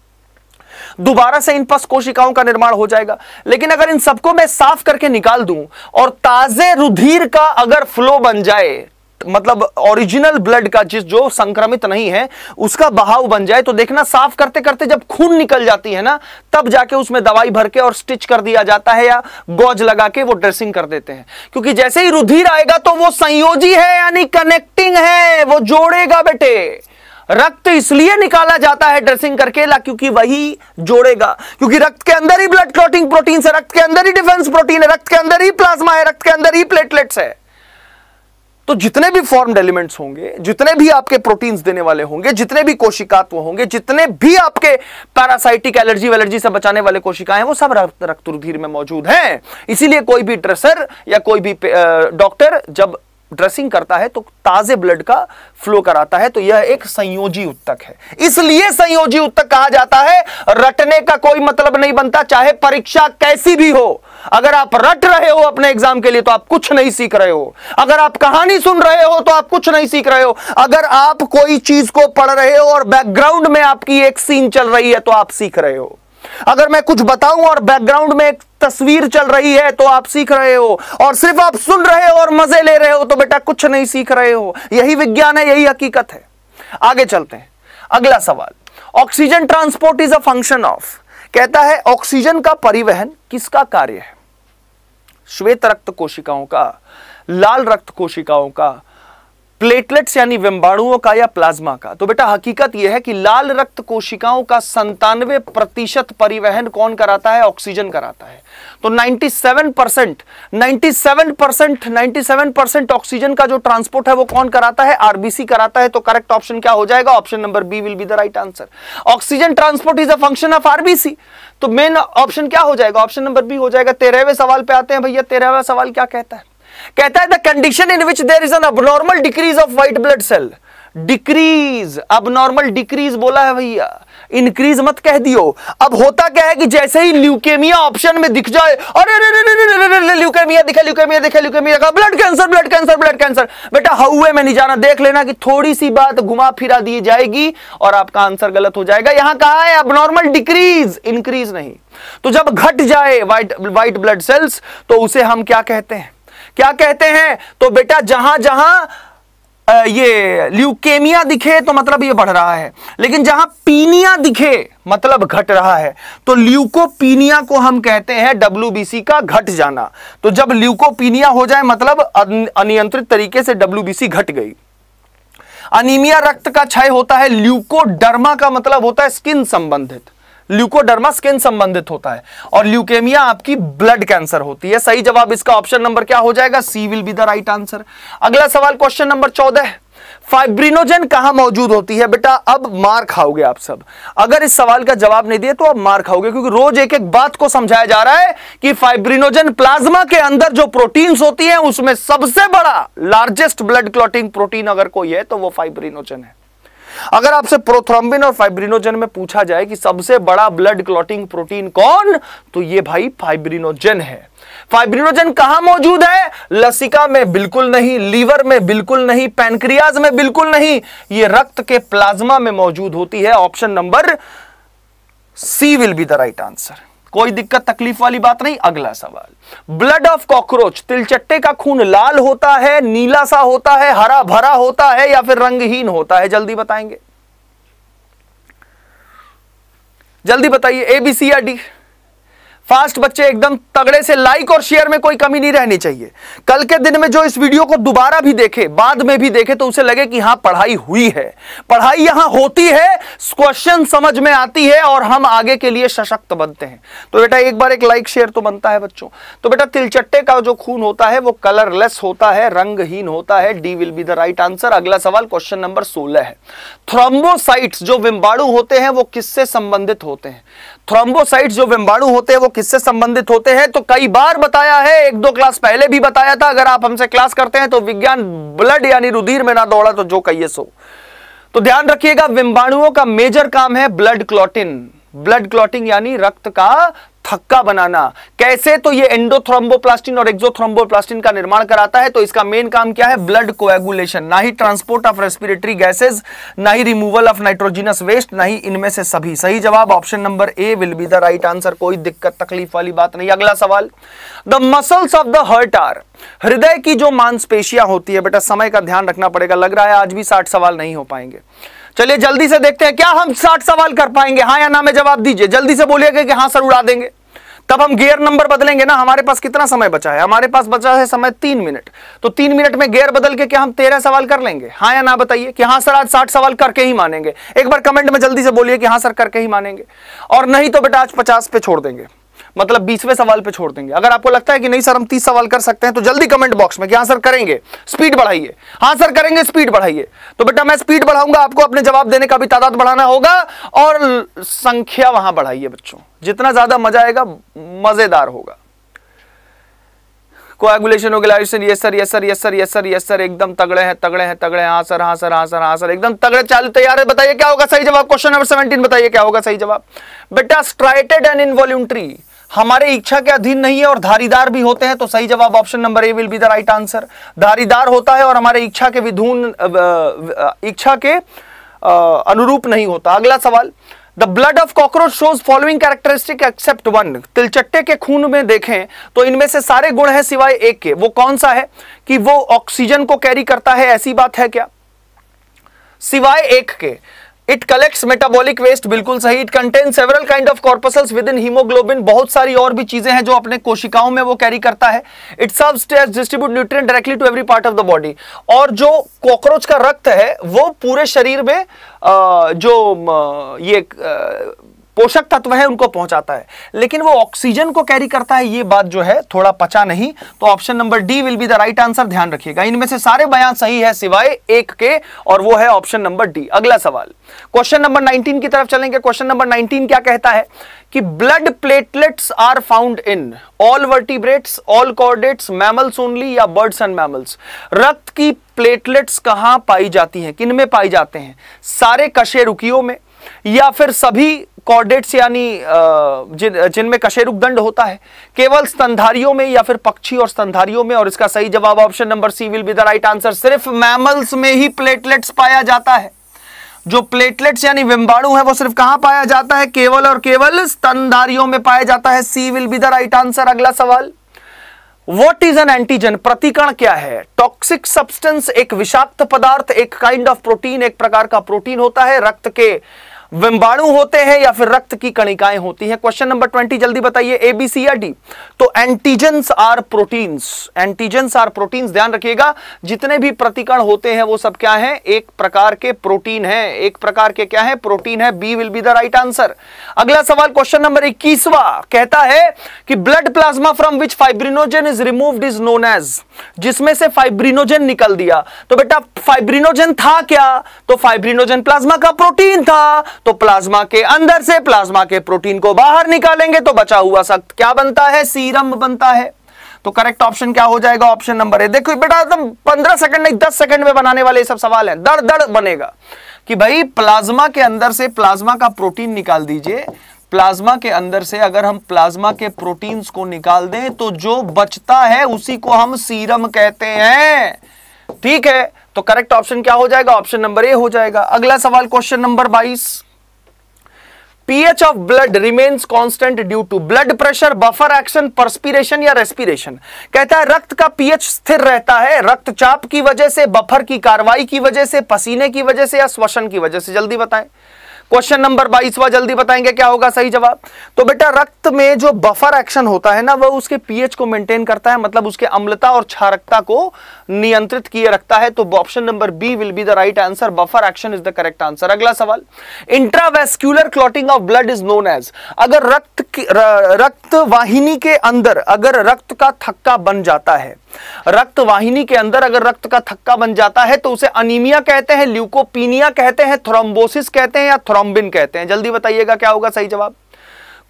दोबारा से इन पश कोशिकाओं का निर्माण हो जाएगा लेकिन अगर इन सबको मैं साफ करके निकाल दूं और ताजे रुधिर का अगर फ्लो बन जाए मतलब ओरिजिनल ब्लड का जिस जो संक्रमित नहीं है उसका बहाव बन जाए तो देखना साफ करते करते जब खून निकल जाती है ना तब जाके उसमें दवाई भर के और स्टिच कर दिया जाता है या गौज लगा के वो ड्रेसिंग कर देते हैं क्योंकि जैसे ही रुधिर आएगा तो वो संयोजी है यानी कनेक्टिंग है वो जोड़ेगा बेटे रक्त इसलिए निकाला जाता है ड्रेसिंग करके ला क्योंकि वही जोड़ेगा क्योंकि रक्त के अंदर ही ब्लड क्लॉटिंग प्रोटीन है रक्त के अंदर ही डिफेंस प्रोटीन है रक्त के अंदर ही प्लाज्मा है रक्त के अंदर ही प्लेटलेट्स है तो जितने भी फॉर्म्ड एलिमेंट्स होंगे जितने भी आपके प्रोटीन्स देने वाले होंगे जितने भी कोशिकात्व होंगे जितने भी आपके पैरासाइटिक एलर्जी वेलर्जी से बचाने वाले कोशिकाएं हैं वो सब रक्त रुधिर में मौजूद हैं इसीलिए कोई भी ड्रेसर या कोई भी डॉक्टर जब ड्रेसिंग करता है तो ताजे ब्लड का फ्लो कराता है तो यह एक संयोजी उत्तक है इसलिए संयोजी उत्तक कहा जाता है रटने का कोई मतलब नहीं बनता चाहे परीक्षा कैसी भी हो अगर आप रट रहे हो अपने एग्जाम के लिए तो आप कुछ नहीं सीख रहे हो अगर आप कहानी सुन रहे हो तो आप कुछ नहीं सीख रहे हो अगर आप कोई चीज को पढ़ रहे हो और बैकग्राउंड में आपकी एक सीन चल रही है तो आप सीख रहे हो अगर मैं कुछ बताऊं और बैकग्राउंड में एक तस्वीर चल रही है तो आप सीख रहे हो और सिर्फ आप सुन रहे हो और मजे ले रहे हो तो बेटा कुछ नहीं सीख रहे हो यही विज्ञान है यही हकीकत है आगे चलते हैं अगला सवाल oxygen transport is a function of कहता है ऑक्सीजन का परिवहन किसका कार्य है श्वेत रक्त कोशिकाओं का लाल रक्त कोशिकाओं का प्लेटलेट्स यानी विम्बाणुओं का या प्लाज्मा का तो बेटा हकीकत यह है कि लाल रक्त कोशिकाओं का संतानवे प्रतिशत परिवहन कौन कराता है ऑक्सीजन कराता है तो 97 percent ninety seven percent oxygen का जो ट्रांसपोर्ट है वो कौन कराता है आरबीसी कराता है तो करेक्ट ऑप्शन क्या हो जाएगा option number B will be the right answer oxygen transport is a function of RBC तो मेन ऑप्शन क्या हो जाएगा ऑप्शन नंबर बी हो जाएगा तेरहवें सवाल पे आते हैं भैया तेरहवा सवाल क्या कहता है कहता है the condition in which there is an abnormal decrease of white blood cell decrease abnormal decrease बोला है भैया इंक्रीज मत कह दियो अब होता क्या है कि जैसे ही ल्यूकेमिया ऑप्शन में दिख जाए अरे अरे ल्यूकेमिया दिखा ल्यूकेमिया दिखा ल्यूकेमिया का blood cancer blood cancer blood cancer बेटा हवे में नहीं जाना देख लेना कि थोड़ी सी बात घुमा फिरा दी जाएगी और आपका आंसर गलत हो जाएगा यहां कहा है अब नॉर्मल डिक्रीज इंक्रीज नहीं तो जब घट जाए व्हाइट व्हाइट ब्लड सेल्स तो उसे हम क्या कहते हैं क्या कहते हैं तो बेटा जहां जहां ये ल्यूकेमिया दिखे तो मतलब ये बढ़ रहा है लेकिन जहां पीनिया दिखे मतलब घट रहा है तो ल्यूकोपीनिया को हम कहते हैं डब्ल्यूबीसी का घट जाना तो जब ल्यूकोपीनिया हो जाए मतलब अनियंत्रित तरीके से डब्ल्यूबीसी घट गई अनीमिया रक्त का क्षय होता है ल्यूकोडर्मा का मतलब होता है स्किन संबंधित ल्यूकोडर्मा स्किन संबंधित होता है और ल्यूकेमिया आपकी ब्लड कैंसर होती है सही जवाब इसका ऑप्शन नंबर क्या हो जाएगा C will be the right answer अगला सवाल क्वेश्चन नंबर चौदह फाइब्रिनोजन कहां मौजूद होती है बेटा अब मार खाओगे आप सब अगर इस सवाल का जवाब नहीं दिए तो अब मार खाओगे क्योंकि रोज एक एक बात को समझाया जा रहा है कि फाइब्रिनोजन प्लाज्मा के अंदर जो प्रोटीन्स होती हैं उसमें सबसे बड़ा लार्जेस्ट ब्लड क्लॉटिंग प्रोटीन अगर कोई है तो वो फाइब्रिनोजन है अगर आपसे प्रोथ्रोम्बिन और फाइब्रिनोजन में पूछा जाए कि सबसे बड़ा ब्लड क्लॉटिंग प्रोटीन कौन तो ये भाई फाइब्रिनोजन है फाइब्रिनोजन कहां मौजूद है लसिका में बिल्कुल नहीं लीवर में बिल्कुल नहीं पैनक्रियाज में बिल्कुल नहीं ये रक्त के प्लाज्मा में मौजूद होती है option number C will be the right answer कोई दिक्कत तकलीफ वाली बात नहीं अगला सवाल ब्लड ऑफ कॉकरोच तिलचट्टे का खून लाल होता है नीला सा होता है हरा भरा होता है या फिर रंगहीन होता है जल्दी बताएंगे जल्दी बताइए ए बी सी या डी फास्ट बच्चे एकदम तगड़े से लाइक और शेयर में कोई कमी नहीं रहनी चाहिए कल के दिन में जो इस वीडियो को दोबारा भी देखे बाद में भी देखे तो उसे लगे कि हाँ पढ़ाई हुई है पढ़ाई यहां होती है क्वेश्चन समझ में आती है और हम आगे के लिए सशक्त बनते हैं तो बेटा एक बार एक लाइक शेयर तो बनता है बच्चों तो बेटा तिलचट्टे का जो खून होता है वो कलरलेस होता है रंगहीन होता है D will be the right answer अगला सवाल क्वेश्चन नंबर सोलह है थ्रोम्बोसाइट्स जो विम्बाणु होते हैं वो किससे संबंधित होते हैं थ्रोम्बोसाइट्स जो विम्बाणु होते हैं वो किससे संबंधित होते हैं तो कई बार बताया है एक दो क्लास पहले भी बताया था अगर आप हमसे क्लास करते हैं तो विज्ञान ब्लड यानी रुधिर में ना दौड़ा तो जो कहिए सो तो ध्यान रखिएगा विम्बाणुओं का मेजर काम है ब्लड क्लॉटिन ब्लड क्लॉटिंग यानी रक्त का थक्का बनाना कैसे तो ये एंडोथ्रोम्बोप्लास्टिन और एक्सोथ्रोम्बोप्लास्टिन का निर्माण कराता है तो इसका मेन काम क्या है ब्लड कोएगुलेशन ना ही ट्रांसपोर्ट ऑफ रेस्पिरेटरी गैसेस ना ही रिमूवल ऑफ नाइट्रोजिनस वेस्ट ना ही इनमें से सभी सही जवाब option number A will be the right answer कोई दिक्कत तकलीफ वाली बात नहीं अगला सवाल the muscles of the heart are हृदय की जो मांसपेशियां होती है बेटा समय का ध्यान रखना पड़ेगा लग रहा है आज भी साठ सवाल नहीं हो पाएंगे चलिए जल्दी से देखते हैं क्या हम साठ सवाल कर पाएंगे हाँ या ना में जवाब दीजिए जल्दी से बोलिएगा कि हाँ सर उड़ा देंगे तब हम गियर नंबर बदलेंगे ना हमारे पास कितना समय बचा है हमारे पास बचा है समय तीन मिनट तो तीन मिनट में गियर बदल के क्या हम तेरह सवाल कर लेंगे हाँ या ना बताइए कि हाँ सर आज साठ सवाल करके ही मानेंगे एक बार कमेंट में जल्दी से बोलिए कि हाँ सर करके ही मानेंगे और नहीं तो बेटा आज पचास पे छोड़ देंगे मतलब बीसवें सवाल पे छोड़ देंगे अगर आपको लगता है कि नहीं सर हम तीस सवाल कर सकते हैं तो जल्दी कमेंट बॉक्स में कि हाँ सर करेंगे स्पीड बढ़ाइए हाँ सर करेंगे स्पीड बढ़ाइए तो बेटा मैं स्पीड बढ़ाऊंगा आपको अपने जवाब देने का भी तादाद बढ़ाना होगा और संख्या वहां बढ़ाइए बच्चों जितना ज्यादा मजा आएगा मजेदार होगा कोएगुलेशन ओगुलेशन yes sir yes sir yes sir yes sir yes sir एकदम तगड़े हैं तगड़े हैं तगड़े हैं हाँ सर हाँ सर हाँ सर हाँ सर एकदम तगड़े चाल तैयार है बताइए क्या होगा सही जवाब क्वेश्चन नंबर सेवेंटीन बताइए क्या होगा सही जवाब बेटा स्ट्राइटेड एंड इनवॉल्यूंट्री हमारे इच्छा के अधीन नहीं है और धारीदार भी होते हैं तो सही जवाब option number A will be the right answer धारीदार होता है और हमारे इच्छा के विधून इच्छा के अनुरूप नहीं होता अगला सवाल the blood of cockroach shows following characteristic except one तिलचट्टे के खून में देखें तो इनमें से सारे गुण है सिवाय एक के वो कौन सा है कि वो ऑक्सीजन को कैरी करता है ऐसी बात है क्या सिवाय एक के इट कलेक्ट्स मेटाबॉलिक वेस्ट बिल्कुल सही it contain several kind of corpuscles within haemoglobin बहुत सारी और भी चीजें हैं जो अपने कोशिकाओं में वो कैरी करता है it serves distribute nutrient directly to every part of the body और जो कॉकरोच का रक्त है वो पूरे शरीर में जो ये पोषक तत्व है उनको पहुंचाता है लेकिन वो ऑक्सीजन को कैरी करता है ये बात जो है थोड़ा पचा नहीं तो option number D will be the right answer ध्यान रखिएगा इनमें से सारे बयान सही है सिवाय एक के और वो है ऑप्शन नंबर डी अगला सवाल क्वेश्चन नंबर 19 की तरफ चलेंगे क्वेश्चन नंबर 19 क्या कहता है कि blood platelets are found in all vertebrates all chordates mammals only या बर्ड्स एंड मैमल्स रक्त की प्लेटलेट्स कहां पाई जाती हैं किन में पाई जाते हैं सारे कशेरुकियों में या फिर सभी कॉर्डेट्स यानी जिन जिनमें कशेरुक दंड होता है केवल स्तनधारियों में या फिर पक्षी और स्तनधारियों में और इसका सही जवाब option number C will be the right answer सिर्फ मैमल्स में ही प्लेटलेट्स पाया जाता है जो प्लेटलेट्स यानी विम्बाणु है वो सिर्फ कहां पाया जाता है केवल और केवल स्तनधारियों में पाया जाता है C will be the right answer अगला सवाल वॉट इज एन एंटीजन प्रतिकरण क्या है टॉक्सिक सब्सटेंस एक विषाक्त पदार्थ एक काइंड ऑफ प्रोटीन एक प्रकार का प्रोटीन होता है रक्त के विम्बाणु होते हैं या फिर रक्त की कणिकाएं होती हैं क्वेश्चन नंबर ट्वेंटी जल्दी बताइए ए बी सी या डी तो antigens are proteins antigens are proteins ध्यान रखिएगा जितने भी प्रतिकण होते हैं वो सब क्या है एक प्रकार के प्रोटीन है एक प्रकार के क्या है प्रोटीन है B will be the right answer अगला सवाल क्वेश्चन नंबर इक्कीसवा कहता है कि blood plasma from which fibrinogen is removed is known as जिसमें से फाइब्रिनोजन निकल दिया तो बेटा फाइब्रिनोजन था क्या तो फाइब्रिनोजन प्लाज्मा का प्रोटीन था तो प्लाज्मा के अंदर से प्लाज्मा के प्रोटीन को बाहर निकालेंगे तो बचा हुआ सख्त क्या बनता है सीरम बनता है तो करेक्ट ऑप्शन क्या हो जाएगा ऑप्शन नंबर है देखो बेटा एकदम तो पंद्रह सेकंड नहीं दस सेकंड में बनाने वाले सब सवाल है दर दड़ बनेगा कि भाई प्लाज्मा के अंदर से प्लाज्मा का प्रोटीन निकाल दीजिए प्लाज्मा के अंदर से अगर हम प्लाज्मा के प्रोटीन्स को निकाल दें तो जो बचता है उसी को हम सीरम कहते हैं ठीक है तो करेक्ट ऑप्शन क्या हो जाएगा ऑप्शन नंबर ए हो जाएगा अगला सवाल क्वेश्चन नंबर बाईस pH of blood remains constant due to blood pressure buffer action perspiration या रेस्पिरेशन कहता है रक्त का पीएच स्थिर रहता है रक्तचाप की वजह से बफर की कार्रवाई की वजह से पसीने की वजह से या श्वसन की वजह से जल्दी बताएं क्वेश्चन नंबर बाईसवा जल्दी बताएंगे क्या होगा सही जवाब तो बेटा रक्त में जो बफर एक्शन होता है ना वह उसके पीएच को मेंटेन करता है मतलब उसके अम्लता और क्षारकता को नियंत्रित किए रखता है तो option number B will be the right answer buffer action is the correct answer अगला सवाल intravascular clotting of blood is known as अगर रक्त र, रक्त वाहिनी के अंदर अगर रक्त का थक्का बन जाता है रक्त वाहिनी के अंदर अगर रक्त का थक्का बन जाता है तो उसे अनिमिया कहते हैं ल्यूकोपीनिया कहते हैं थ्रोम्बोसिस कहते हैं या थ्रोम्बिन कहते हैं जल्दी बताइएगा क्या होगा सही जवाब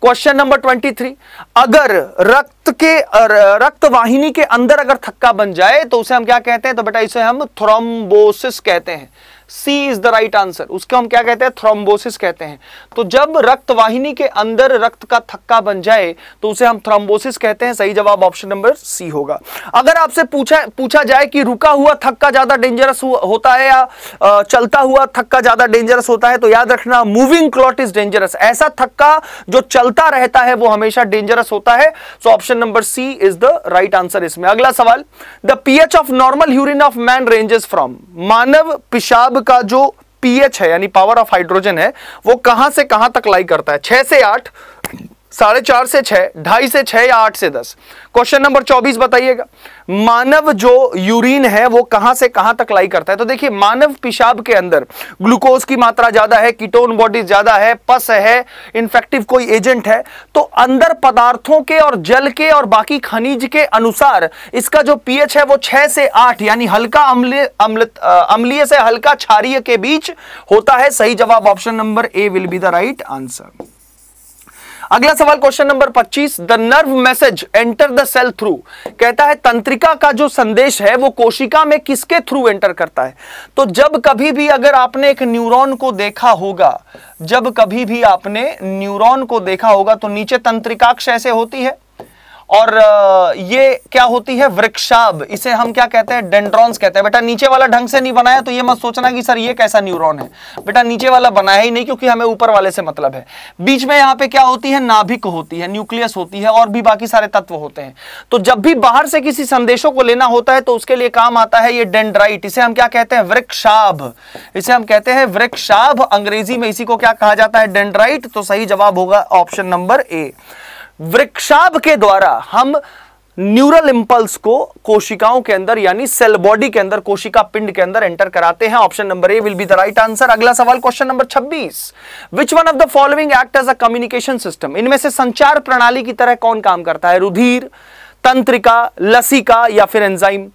क्वेश्चन नंबर ट्वेंटी थ्री अगर रक्त के रक्त वाहिनी के अंदर अगर थक्का बन जाए तो उसे हम क्या कहते हैं तो बेटा इसे हम थ्रोम्बोसिस कहते हैं C is the right answer उसको हम क्या कहते हैं थ्रोम्बोसिस कहते हैं तो जब रक्त वाहिनी के अंदर रक्त का थक्का बन जाए तो उसे हम थ्रोम्बोसिस कहते हैं सही जवाब ऑप्शन नंबर सी होगा अगर आपसे पूछा पूछा जाए कि रुका हुआ थक्का ज्यादा डेंजरस होता है या चलता हुआ थक्का ज्यादा डेंजरस होता है तो याद रखना मूविंग क्लॉट इज डेंजरस ऐसा थक्का जो चल उड़ता रहता है वो हमेशा डेंजरस होता है so option number C is the right answer इसमें अगला सवाल the pH of normal urine of man ranges from मानव पिशाब का जो पीएच है यानी पावर ऑफ हाइड्रोजन है वो कहां से कहां तक लाई करता है छह से आठ साढ़े चार से छह ढाई से छह या आठ से दस क्वेश्चन नंबर चौबीस बताइएगा मानव जो यूरिन है वो कहां से कहां तक लाई करता है तो देखिए मानव पेशाब के अंदर ग्लूकोज की मात्रा ज्यादा है कीटोन बॉडीज ज्यादा है पस है इन्फेक्टिव कोई एजेंट है तो अंदर पदार्थों के और जल के और बाकी खनिज के अनुसार इसका जो पीएच है वो छह से आठ यानी हल्का अम्लीय से हल्का छारिय के बीच होता है सही जवाब option number A will be the right answer अगला सवाल question number 25 the nerve message enter the cell through कहता है तंत्रिका का जो संदेश है वो कोशिका में किसके थ्रू एंटर करता है तो जब कभी भी अगर आपने एक न्यूरॉन को देखा होगा जब कभी भी आपने न्यूरॉन को देखा होगा तो नीचे तंत्रिकाक्ष ऐसे होती है और ये क्या होती है वृक्षाब इसे हम क्या कहते हैं डेंड्रॉन्स कहते हैं बेटा नीचे वाला ढंग से नहीं बनाया तो ये मत सोचना कि सर ये कैसा न्यूरॉन है बेटा नीचे वाला बनाया ही नहीं क्योंकि हमें ऊपर वाले से मतलब है बीच में यहाँ पे क्या होती है नाभिक होती है न्यूक्लियस होती है और भी बाकी सारे तत्व होते हैं तो जब भी बाहर से किसी संदेशों को लेना होता है तो उसके लिए काम आता है ये डेंड्राइट इसे हम क्या कहते हैं वृक्षाभ इसे हम कहते हैं वृक्षाभ अंग्रेजी में इसी को क्या कहा जाता है डेंड्राइट तो सही जवाब होगा ऑप्शन नंबर ए वृक्षाभ के द्वारा हम न्यूरल इंपल्स को कोशिकाओं के अंदर यानी सेल बॉडी के अंदर कोशिका पिंड के अंदर एंटर कराते हैं option number A will be the right answer अगला सवाल question number 26 which one of the following act as a communication system इनमें से संचार प्रणाली की तरह कौन काम करता है रुधिर तंत्रिका लसिका या फिर एंजाइम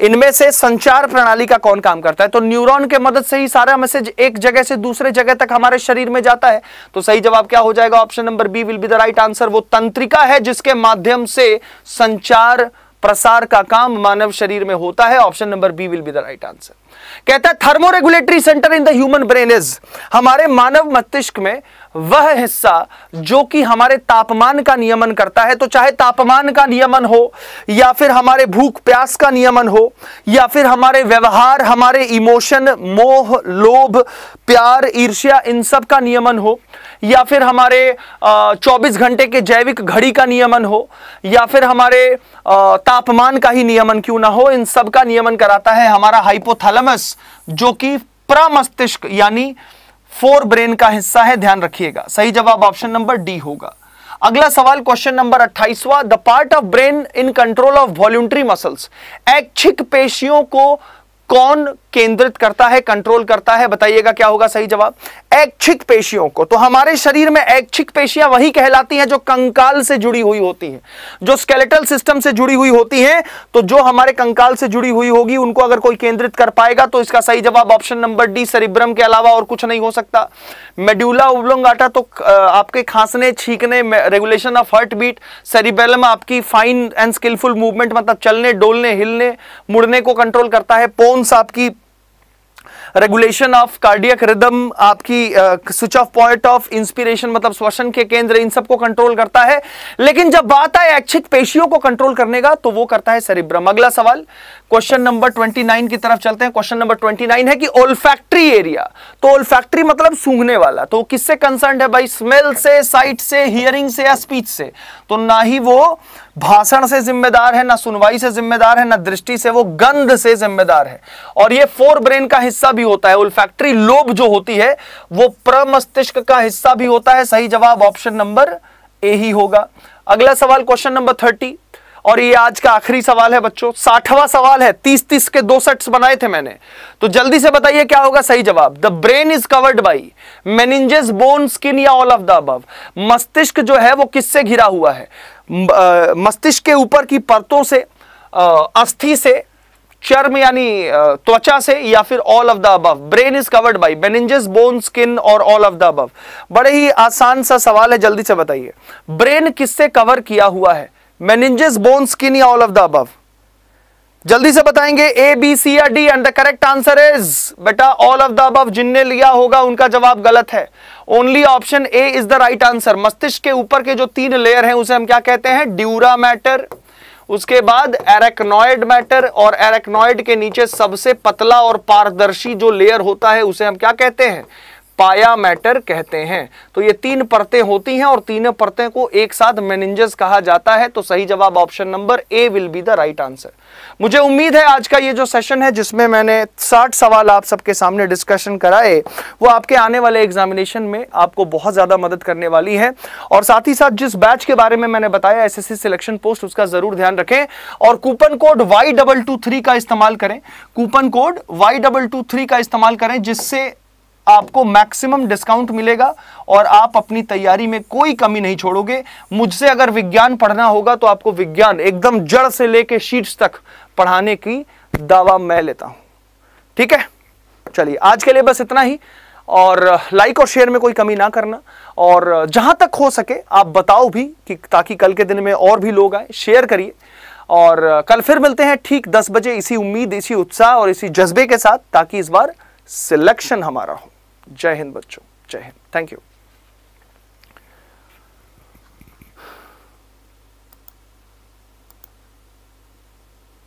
इनमें से संचार प्रणाली का कौन काम करता है तो न्यूरॉन के मदद से ही सारा मैसेज एक जगह से दूसरे जगह तक हमारे शरीर में जाता है तो सही जवाब क्या हो जाएगा option number B will be the right answer वो तंत्रिका है जिसके माध्यम से संचार प्रसार का काम मानव शरीर में होता है option number B will be the right answer कहता है thermoregulatory centre in the human brain is हमारे मानव मस्तिष्क में वह हिस्सा जो कि हमारे तापमान का नियमन करता है तो चाहे तापमान का नियमन हो या फिर हमारे भूख प्यास का नियमन हो या फिर हमारे व्यवहार हमारे इमोशन मोह लोभ प्यार ईर्ष्या इन सब का नियमन हो या फिर हमारे चौबीस घंटे के जैविक घड़ी का नियमन हो या फिर हमारे तापमान का ही नियमन क्यों ना हो इन सब का नियमन कराता है हमारा हाइपोथैलेमस जो कि प्रमस्तिष्क यानी फोर ब्रेन का हिस्सा है ध्यान रखिएगा सही जवाब ऑप्शन नंबर डी होगा अगला सवाल क्वेश्चन नंबर अट्ठाईसवा the part of brain in control of voluntary muscles ऐच्छिक पेशियों को कौन केंद्रित करता है कंट्रोल करता है बताइएगा क्या होगा सही जवाब ऐच्छिक पेशियों को तो हमारे शरीर में ऐच्छिक पेशियां वही कहलाती हैं जो कंकाल से जुड़ी हुई होती हैं जो स्केलेटल सिस्टम से जुड़ी हुई होती हैं तो जो हमारे कंकाल से जुड़ी हुई होगी उनको अगर कोई केंद्रित कर पाएगा तो इसका सही जवाब ऑप्शन नंबर डी सरिब्रम के अलावा और कुछ नहीं हो सकता मेड्यूला उबलोंगाटा तो आपके खांसने छींकने regulation of heart beat cerebellum आपकी फाइन एंड स्किलफुल मूवमेंट मतलब चलने डोलने हिलने मुड़ने को कंट्रोल करता है पोन्स आपकी रेगुलेशन ऑफ कार्डियक रिदम आपकी switch off point of inspiration मतलब श्वसन के केंद्र इन सबको कंट्रोल करता है लेकिन जब बात आए ऐच्छिक पेशियों को कंट्रोल करने का तो वो करता है सेरिब्रम अगला सवाल क्वेश्चन नंबर 29 की तरफ चलते हैं क्वेश्चन नंबर 29 है कि ओल्फैक्ट्री एरिया तो ओल्फैक्ट्री मतलब सूंघने वाला तो किससे कंसर्न है भाई स्मेल से साइट से हियरिंग से या स्पीच से तो ना ही वो भाषण से जिम्मेदार है ना सुनवाई से जिम्मेदार है ना दृष्टि से वो गंध से जिम्मेदार है और ये फोर ब्रेन का हिस्सा भी होता है ओल्फैक्ट्री लोब जो होती है वो प्रमस्तिष्क का हिस्सा भी होता है सही जवाब ऑप्शन नंबर ए ही होगा अगला सवाल क्वेश्चन नंबर थर्टी और ये आज का आखिरी सवाल है बच्चों साठवां सवाल है तीस तीस के दो सेट्स बनाए थे मैंने तो जल्दी से बताइए क्या होगा सही जवाब the brain is covered by meninges bone skin या ऑल ऑफ द अब मस्तिष्क जो है वो किससे घिरा हुआ है मस्तिष्क के ऊपर की परतों से अस्थि से चर्म यानी त्वचा से या फिर all of the above brain is covered by meninges bone skin और ऑल ऑफ द अब बड़े ही आसान सा सवाल है जल्दी से बताइए ब्रेन किससे कवर किया हुआ है meninges bone skin all of the above जल्दी से बताएंगे ए बी सी या D and the correct answer is बेटा ऑल ऑफ द अब जिनने लिया होगा उनका जवाब गलत है only option A is the right answer मस्तिष्क के ऊपर के जो तीन लेयर हैं उसे हम क्या कहते हैं ड्यूरा मैटर उसके बाद एरेक्नॉइड मैटर और एरेक्नॉइड के नीचे सबसे पतला और पारदर्शी जो लेयर होता है उसे हम क्या कहते हैं पाया मैटर कहते हैं तो ये तीन परतें होती हैं और तीनों परतें को एक साथ मैनेजर्स कहा जाता है तो सही जवाब option number A will be the right answer मुझे उम्मीद है आज का ये जो सेशन है जिसमें मैंने साठ सवाल आप सबके सामने डिस्कशन कराए वो आपके आने वाले एग्जामिनेशन में आपको बहुत ज़्यादा मदद करने वाली है और साथ ही साथ जिस बैच के बारे में मैंने बताया एस सिलेक्शन पोस्ट उसका ज़रूर ध्यान रखें और coupon code Y double two three का इस्तेमाल करें coupon code Y double two three का इस्तेमाल करें जिससे आपको मैक्सिमम डिस्काउंट मिलेगा और आप अपनी तैयारी में कोई कमी नहीं छोड़ोगे मुझसे अगर विज्ञान पढ़ना होगा तो आपको विज्ञान एकदम जड़ से लेके शीट्स तक पढ़ाने की दावा मैं लेता हूं ठीक है चलिए आज के लिए बस इतना ही और लाइक और शेयर में कोई कमी ना करना और जहां तक हो सके आप बताओ भी कि ताकि कल के दिन में और भी लोग आए शेयर करिए और कल फिर मिलते हैं ठीक 10 बजे इसी उम्मीद इसी उत्साह और इसी जज्बे के साथ ताकि इस बार सिलेक्शन हमारा हो जय हिंद बच्चों जय हिंद थैंक यू